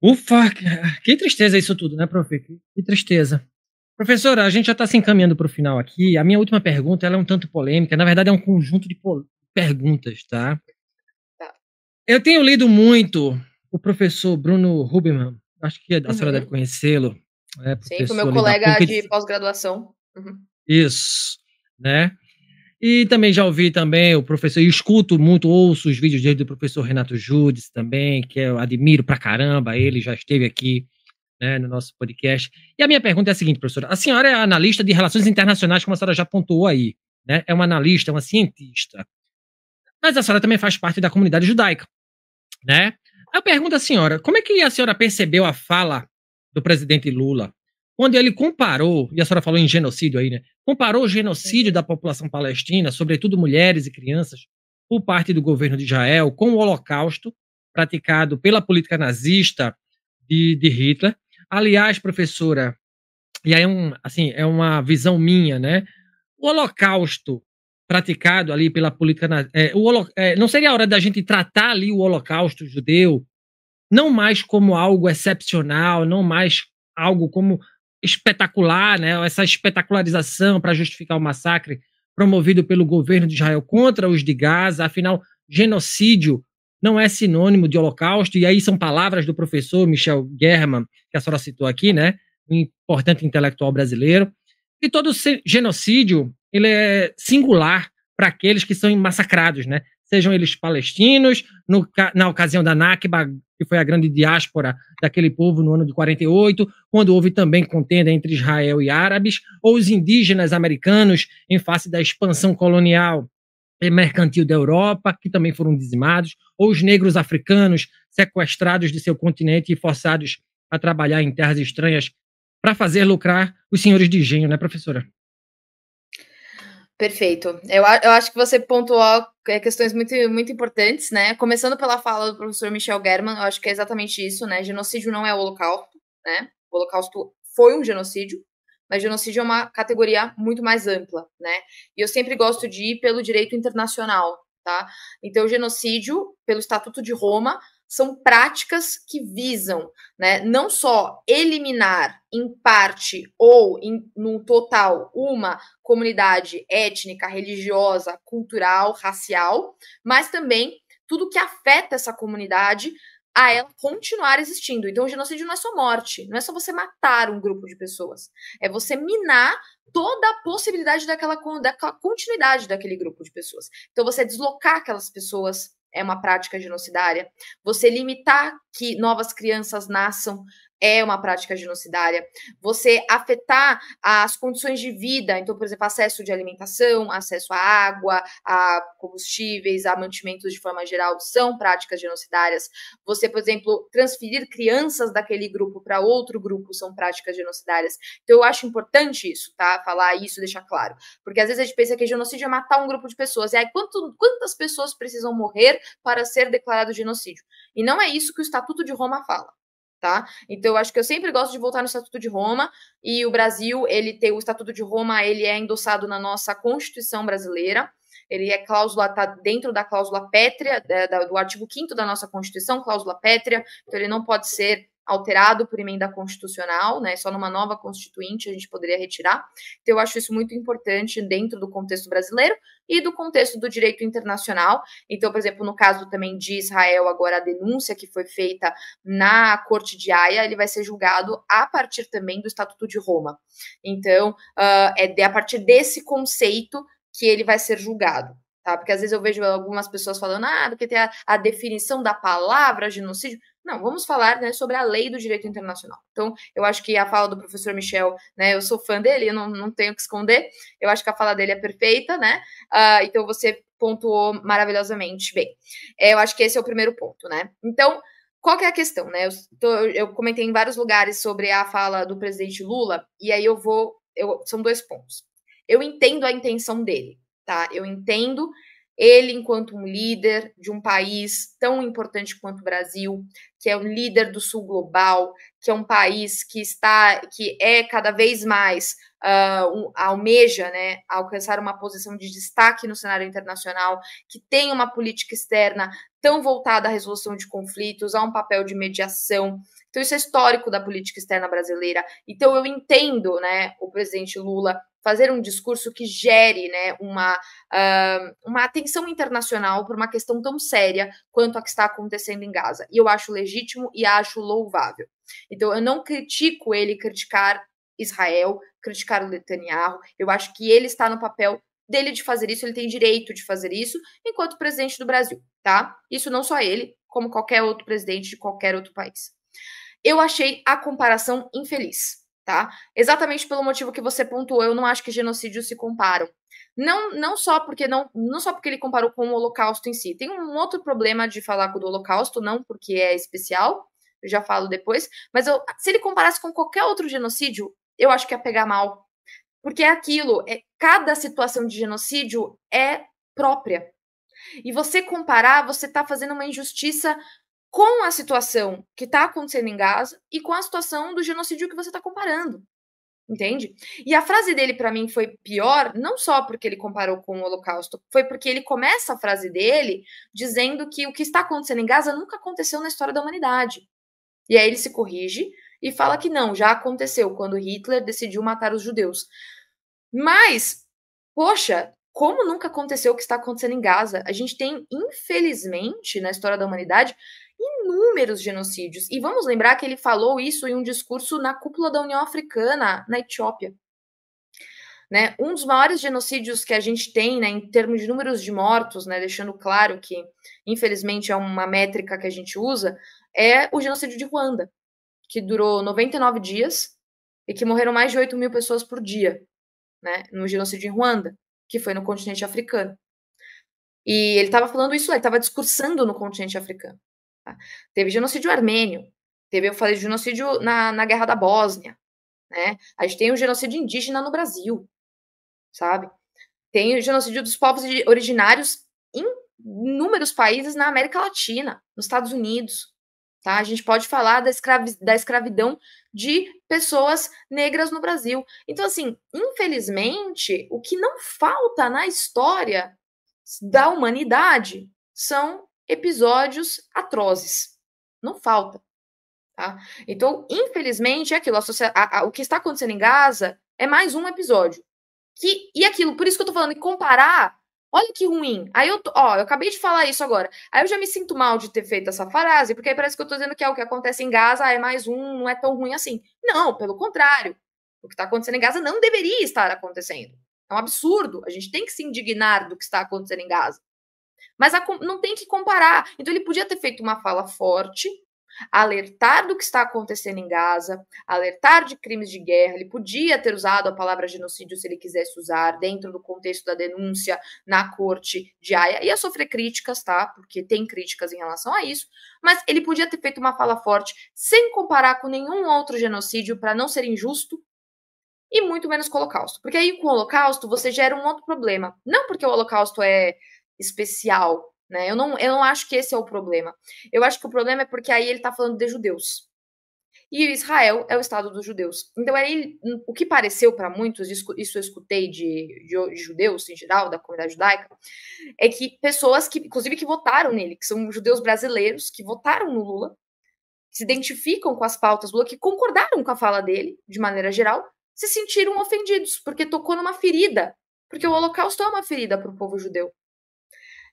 Speaker 1: Ufa, que tristeza isso tudo, né, prof? Que tristeza. Professora, a gente já está se encaminhando para o final aqui. A minha última pergunta ela é um tanto polêmica. Na verdade, é um conjunto de perguntas, tá? Eu tenho lido muito o professor Bruno Rubinman. Acho que a uhum. senhora deve conhecê-lo. Né, Sim, o meu colega de
Speaker 2: pós-graduação.
Speaker 1: Uhum. Isso, né? E também já ouvi também o professor, e escuto muito, ouço os vídeos dele do professor Renato Judes também, que eu admiro pra caramba, ele já esteve aqui né, no nosso podcast. E a minha pergunta é a seguinte, professora, a senhora é analista de relações internacionais, como a senhora já pontuou aí, né? É uma analista, é uma cientista. Mas a senhora também faz parte da comunidade judaica, né? Eu pergunto à senhora, como é que a senhora percebeu a fala do presidente Lula, quando ele comparou, e a senhora falou em genocídio aí, né? Comparou o genocídio da população palestina, sobretudo mulheres e crianças, por parte do governo de Israel com o Holocausto praticado pela política nazista de, de Hitler. Aliás, professora, e aí é, um, assim, é uma visão minha, né? O Holocausto praticado ali pela política. É, holo, é, não seria a hora da gente tratar ali o Holocausto judeu não mais como algo excepcional, não mais algo como espetacular, né? Essa espetacularização para justificar o massacre promovido pelo governo de Israel contra os de Gaza. Afinal, genocídio não é sinônimo de holocausto. E aí são palavras do professor Michel German, que a senhora citou aqui, né? Um importante intelectual brasileiro. E todo genocídio ele é singular para aqueles que são massacrados, né? Sejam eles palestinos, no, na ocasião da Nakba, que foi a grande diáspora daquele povo no ano de 48, quando houve também contenda entre Israel e árabes, ou os indígenas americanos em face da expansão colonial e mercantil da Europa, que também foram dizimados, ou os negros africanos sequestrados de seu continente e forçados a trabalhar em terras estranhas para fazer lucrar os senhores de engenho, né, professora?
Speaker 2: Perfeito. Eu, eu acho que você pontuou é, questões muito, muito importantes, né? Começando pela fala do professor Michel German, eu acho que é exatamente isso, né? Genocídio não é holocausto, né? O holocausto foi um genocídio, mas genocídio é uma categoria muito mais ampla, né? E eu sempre gosto de ir pelo direito internacional, tá? Então, genocídio, pelo Estatuto de Roma, são práticas que visam né, não só eliminar em parte ou em, no total uma comunidade étnica, religiosa, cultural, racial, mas também tudo que afeta essa comunidade a ela continuar existindo. Então, o genocídio não é só morte, não é só você matar um grupo de pessoas, é você minar toda a possibilidade daquela, daquela continuidade daquele grupo de pessoas. Então, você deslocar aquelas pessoas é uma prática genocidária. Você limitar que novas crianças nasçam é uma prática genocidária. Você afetar as condições de vida, então, por exemplo, acesso de alimentação, acesso à água, a combustíveis, a mantimentos de forma geral, são práticas genocidárias. Você, por exemplo, transferir crianças daquele grupo para outro grupo são práticas genocidárias. Então, eu acho importante isso, tá? Falar isso, deixar claro. Porque às vezes a gente pensa que genocídio é matar um grupo de pessoas. E é, aí, quanto, quantas pessoas precisam morrer para ser declarado genocídio? E não é isso que o Estatuto de Roma fala tá? Então eu acho que eu sempre gosto de voltar no Estatuto de Roma e o Brasil, ele tem o Estatuto de Roma, ele é endossado na nossa Constituição brasileira. Ele é cláusula, tá dentro da cláusula pétrea, é, da, do artigo 5 da nossa Constituição, cláusula pétrea, então ele não pode ser alterado por emenda constitucional, né? Só numa nova constituinte a gente poderia retirar. Então, eu acho isso muito importante dentro do contexto brasileiro e do contexto do direito internacional. Então, por exemplo, no caso também de Israel, agora a denúncia que foi feita na Corte de Haia, ele vai ser julgado a partir também do Estatuto de Roma. Então, uh, é a partir desse conceito que ele vai ser julgado. Tá? Porque às vezes eu vejo algumas pessoas falando, ah, porque tem a, a definição da palavra genocídio. Não, vamos falar né, sobre a lei do direito internacional. Então, eu acho que a fala do professor Michel, né, eu sou fã dele, eu não, não tenho que esconder, eu acho que a fala dele é perfeita, né? Uh, então, você pontuou maravilhosamente bem. É, eu acho que esse é o primeiro ponto, né? Então, qual que é a questão, né? Eu, tô, eu comentei em vários lugares sobre a fala do presidente Lula, e aí eu vou. Eu, são dois pontos. Eu entendo a intenção dele, tá? Eu entendo ele, enquanto um líder de um país tão importante quanto o Brasil, que é um líder do Sul global, que é um país que está, que é cada vez mais uh, um, almeja, né, alcançar uma posição de destaque no cenário internacional, que tem uma política externa tão voltada à resolução de conflitos, a um papel de mediação. Então isso é histórico da política externa brasileira. Então eu entendo, né, o presidente Lula fazer um discurso que gere né, uma, uh, uma atenção internacional por uma questão tão séria quanto a que está acontecendo em Gaza. E eu acho legítimo e acho louvável. Então, eu não critico ele criticar Israel, criticar o Netanyahu. Eu acho que ele está no papel dele de fazer isso, ele tem direito de fazer isso, enquanto presidente do Brasil, tá? Isso não só ele, como qualquer outro presidente de qualquer outro país. Eu achei a comparação infeliz tá? Exatamente pelo motivo que você pontuou, eu não acho que genocídios se comparam. Não, não só porque não, não só porque ele comparou com o Holocausto em si. Tem um outro problema de falar com o Holocausto, não porque é especial, eu já falo depois, mas eu, se ele comparasse com qualquer outro genocídio, eu acho que ia pegar mal. Porque é aquilo, é, cada situação de genocídio é própria. E você comparar, você está fazendo uma injustiça com a situação que está acontecendo em Gaza e com a situação do genocídio que você está comparando. Entende? E a frase dele, para mim, foi pior, não só porque ele comparou com o Holocausto, foi porque ele começa a frase dele dizendo que o que está acontecendo em Gaza nunca aconteceu na história da humanidade. E aí ele se corrige e fala que não, já aconteceu quando Hitler decidiu matar os judeus. Mas, poxa, como nunca aconteceu o que está acontecendo em Gaza? A gente tem, infelizmente, na história da humanidade, inúmeros genocídios. E vamos lembrar que ele falou isso em um discurso na cúpula da União Africana, na Etiópia. Né? Um dos maiores genocídios que a gente tem, né, em termos de números de mortos, né, deixando claro que, infelizmente, é uma métrica que a gente usa, é o genocídio de Ruanda, que durou 99 dias e que morreram mais de 8 mil pessoas por dia, né, no genocídio em Ruanda, que foi no continente africano. E ele estava falando isso, ele estava discursando no continente africano. Tá? Teve genocídio armênio, teve, eu falei, genocídio na, na Guerra da Bósnia, né? A gente tem o um genocídio indígena no Brasil, sabe? Tem o genocídio dos povos originários em inúmeros países na América Latina, nos Estados Unidos, tá? A gente pode falar da, escravi da escravidão de pessoas negras no Brasil. Então, assim, infelizmente, o que não falta na história da humanidade são episódios atrozes. Não falta. Tá? Então, infelizmente, é aquilo. A, a, o que está acontecendo em Gaza é mais um episódio. Que, e aquilo, por isso que eu tô falando, e comparar, olha que ruim. Aí eu, tô, ó, eu acabei de falar isso agora. Aí eu já me sinto mal de ter feito essa frase, porque aí parece que eu tô dizendo que é o que acontece em Gaza, é mais um, não é tão ruim assim. Não, pelo contrário. O que está acontecendo em Gaza não deveria estar acontecendo. É um absurdo. A gente tem que se indignar do que está acontecendo em Gaza. Mas a, não tem que comparar. Então ele podia ter feito uma fala forte, alertar do que está acontecendo em Gaza, alertar de crimes de guerra. Ele podia ter usado a palavra genocídio se ele quisesse usar, dentro do contexto da denúncia na corte de Haia. Ia sofrer críticas, tá? Porque tem críticas em relação a isso. Mas ele podia ter feito uma fala forte, sem comparar com nenhum outro genocídio, para não ser injusto. E muito menos com o Holocausto. Porque aí com o Holocausto você gera um outro problema. Não porque o Holocausto é especial, né? Eu não, eu não acho que esse é o problema. Eu acho que o problema é porque aí ele está falando de judeus. E Israel é o estado dos judeus. Então, aí, o que pareceu para muitos, isso eu escutei de, de, de, judeus em geral, da comunidade judaica, é que pessoas que, inclusive, que votaram nele, que são judeus brasileiros, que votaram no Lula, que se identificam com as pautas Lula, que concordaram com a fala dele, de maneira geral, se sentiram ofendidos, porque tocou numa ferida. Porque o Holocausto é uma ferida para o povo judeu.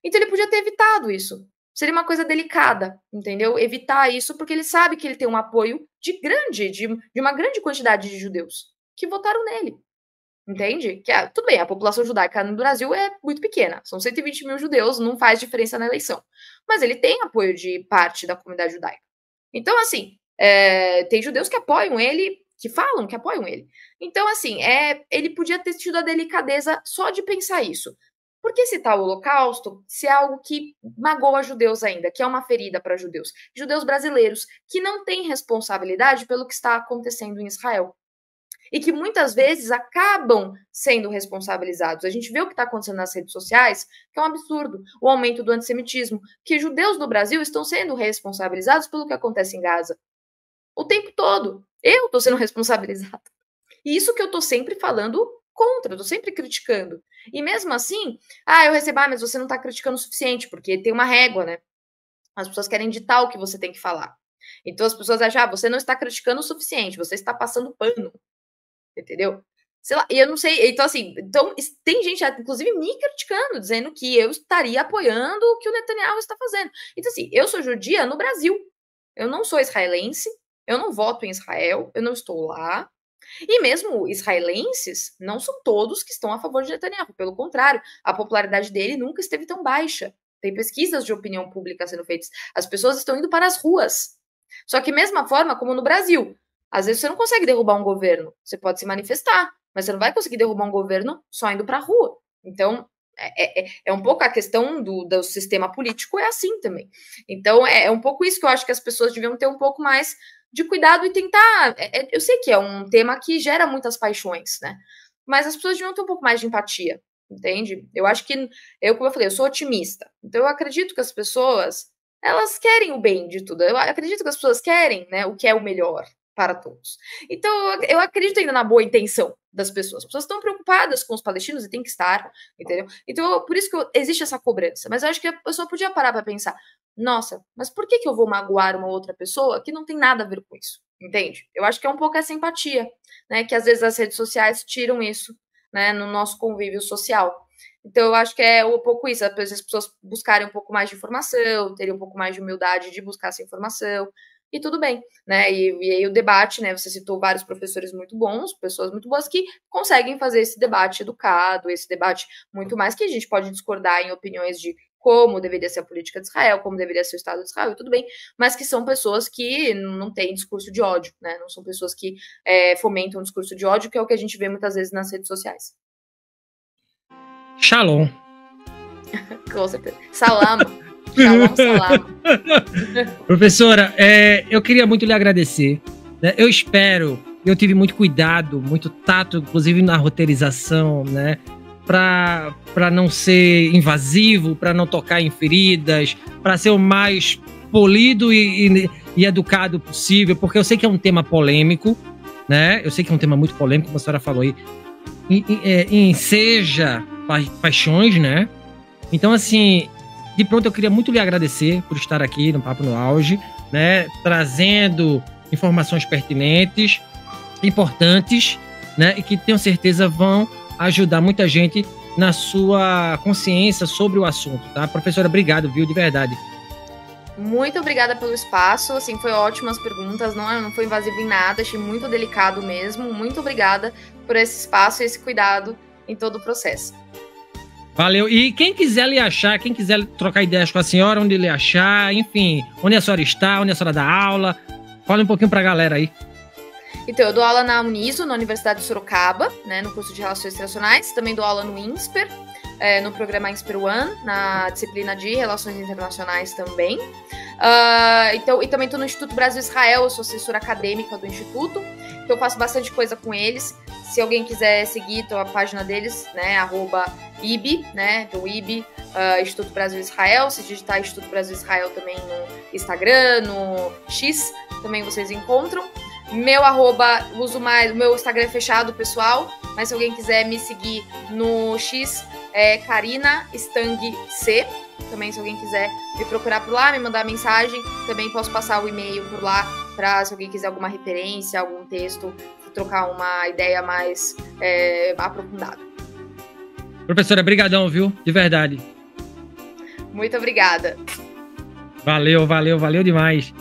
Speaker 2: Então ele podia ter evitado isso. Seria uma coisa delicada, entendeu? Evitar isso, porque ele sabe que ele tem um apoio de grande, de, de uma grande quantidade de judeus que votaram nele. Entende? Que, é, tudo bem, a população judaica no Brasil é muito pequena. São 120 mil judeus, não faz diferença na eleição. Mas ele tem apoio de parte da comunidade judaica. Então, assim, é, tem judeus que apoiam ele, que falam que apoiam ele. Então, assim, é, ele podia ter tido a delicadeza só de pensar isso. Por que citar tá o Holocausto se é algo que magoa judeus ainda, que é uma ferida para judeus? Judeus brasileiros que não têm responsabilidade pelo que está acontecendo em Israel e que muitas vezes acabam sendo responsabilizados. A gente vê o que está acontecendo nas redes sociais, que é um absurdo, o aumento do antissemitismo, que judeus no Brasil estão sendo responsabilizados pelo que acontece em Gaza. O tempo todo. Eu estou sendo responsabilizado. E isso que eu estou sempre falando contra, eu tô sempre criticando. E mesmo assim, ah, eu recebo, ah, mas você não tá criticando o suficiente, porque tem uma régua, né? As pessoas querem ditar o que você tem que falar. Então as pessoas acham, ah, você não está criticando o suficiente, você está passando pano. Entendeu? Sei lá, e eu não sei, então assim, então, tem gente, inclusive, me criticando, dizendo que eu estaria apoiando o que o Netanyahu está fazendo. Então, assim, eu sou judia no Brasil. Eu não sou israelense, eu não voto em Israel, eu não estou lá, e mesmo israelenses não são todos que estão a favor de Netanyahu, pelo contrário, a popularidade dele nunca esteve tão baixa. Tem pesquisas de opinião pública sendo feitas, as pessoas estão indo para as ruas. Só que, mesma forma como no Brasil, às vezes você não consegue derrubar um governo, você pode se manifestar, mas você não vai conseguir derrubar um governo só indo para a rua. Então, é, é, é, é um pouco a questão do, do sistema político, é assim também. Então, é, é um pouco isso que eu acho que as pessoas deviam ter um pouco mais de cuidado e tentar. É, é, eu sei que é um tema que gera muitas paixões, né? Mas as pessoas deviam ter um pouco mais de empatia, entende? Eu acho que, eu, como eu falei, eu sou otimista. Então eu acredito que as pessoas, elas querem o bem de tudo. Eu acredito que as pessoas querem, né, o que é o melhor para todos. Então eu acredito ainda na boa intenção, das pessoas. As pessoas estão preocupadas com os palestinos e tem que estar, entendeu? Então, por isso que eu, existe essa cobrança. Mas eu acho que a pessoa podia parar para pensar: nossa, mas por que, que eu vou magoar uma outra pessoa que não tem nada a ver com isso? Entende? Eu acho que é um pouco essa empatia, né? Que às vezes as redes sociais tiram isso, né? No nosso convívio social. Então, eu acho que é um pouco isso, às vezes as pessoas buscarem um pouco mais de informação, terem um pouco mais de humildade de buscar essa informação, e tudo bem, né? E, e aí o debate, né? Você citou vários professores muito bons, pessoas muito boas que conseguem fazer esse debate educado, esse debate muito mais que a gente pode discordar em opiniões de como deveria ser a política de Israel, como deveria ser o Estado de Israel, tudo bem, mas que são pessoas que não têm discurso de ódio, né? Não são pessoas que é, fomentam discurso de ódio, que é o que a gente vê muitas vezes nas redes sociais. Shalom. Com certeza. Salama.
Speaker 1: Professora, é, eu queria muito lhe agradecer. Né? Eu espero, eu tive muito cuidado, muito tato, inclusive na roteirização, né? Para não ser invasivo, para não tocar em feridas, para ser o mais polido e, e, e educado possível, porque eu sei que é um tema polêmico, né? Eu sei que é um tema muito polêmico, como a senhora falou aí, é, enseja pa paixões, né? Então, assim, de pronto, eu queria muito lhe agradecer por estar aqui no Papo no Auge, né? Trazendo informações pertinentes, importantes, né? E que tenho certeza vão ajudar muita gente na sua consciência sobre o assunto, tá? Professora, obrigado, viu, de verdade.
Speaker 2: Muito obrigada pelo espaço, assim, foi ótimas perguntas, não, é, não foi invasivo em nada, achei muito delicado mesmo. Muito obrigada por esse espaço e esse cuidado em todo o processo.
Speaker 1: Valeu. E quem quiser lhe achar, quem quiser trocar ideias com a senhora, onde lhe achar, enfim, onde a senhora está, onde a senhora dá aula, fala um pouquinho pra galera aí.
Speaker 2: Então, eu dou aula na Uniso, na Universidade de Sorocaba, né, no curso de Relações Internacionais. Também dou aula no INSPER, é, no programa Inspire One, na disciplina de Relações Internacionais também. Uh, então, e também estou no Instituto Brasil Israel, eu sou assessora acadêmica do Instituto, então eu faço bastante coisa com eles. Se alguém quiser seguir a página deles, né, arroba IB, né, do IB, uh, ah, Instituto Brasil Israel, se digitar Instituto Brasil Israel também no Instagram, no X, também vocês encontram. Meu arroba, uso mais, meu Instagram é fechado, pessoal, mas se alguém quiser me seguir no X, é Karina Stang C. Também, se alguém quiser me procurar por lá, me mandar mensagem, também posso passar o e-mail por lá para se alguém quiser alguma referência, algum texto, trocar uma ideia mais é, aprofundada.
Speaker 1: Professora, brigadão, viu? De verdade.
Speaker 2: Muito obrigada.
Speaker 1: Valeu, valeu, valeu demais.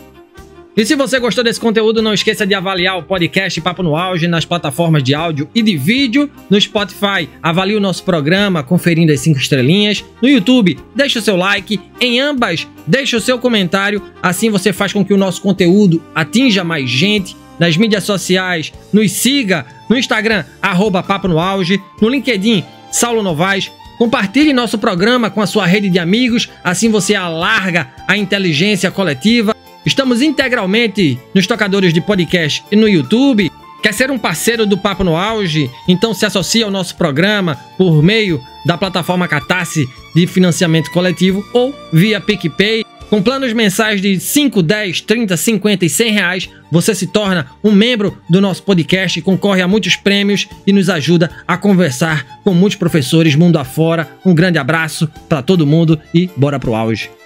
Speaker 1: E se você gostou desse conteúdo, não esqueça de avaliar o podcast Papo no Auge nas plataformas de áudio e de vídeo no Spotify. Avalie o nosso programa conferindo as cinco estrelinhas. No YouTube, deixe o seu like. Em ambas, deixe o seu comentário. Assim você faz com que o nosso conteúdo atinja mais gente nas mídias sociais, nos siga no Instagram, arroba Papo no Auge, no LinkedIn, Saulo Novaes. Compartilhe nosso programa com a sua rede de amigos, assim você alarga a inteligência coletiva. Estamos integralmente nos tocadores de podcast e no YouTube. Quer ser um parceiro do Papo no Auge? Então se associe ao nosso programa por meio da plataforma Catarse de financiamento coletivo ou via PicPay. Com planos mensais de 5, 10, 30, 50 e 100 reais, você se torna um membro do nosso podcast, concorre a muitos prêmios e nos ajuda a conversar com muitos professores mundo afora. Um grande abraço para todo mundo e bora pro auge.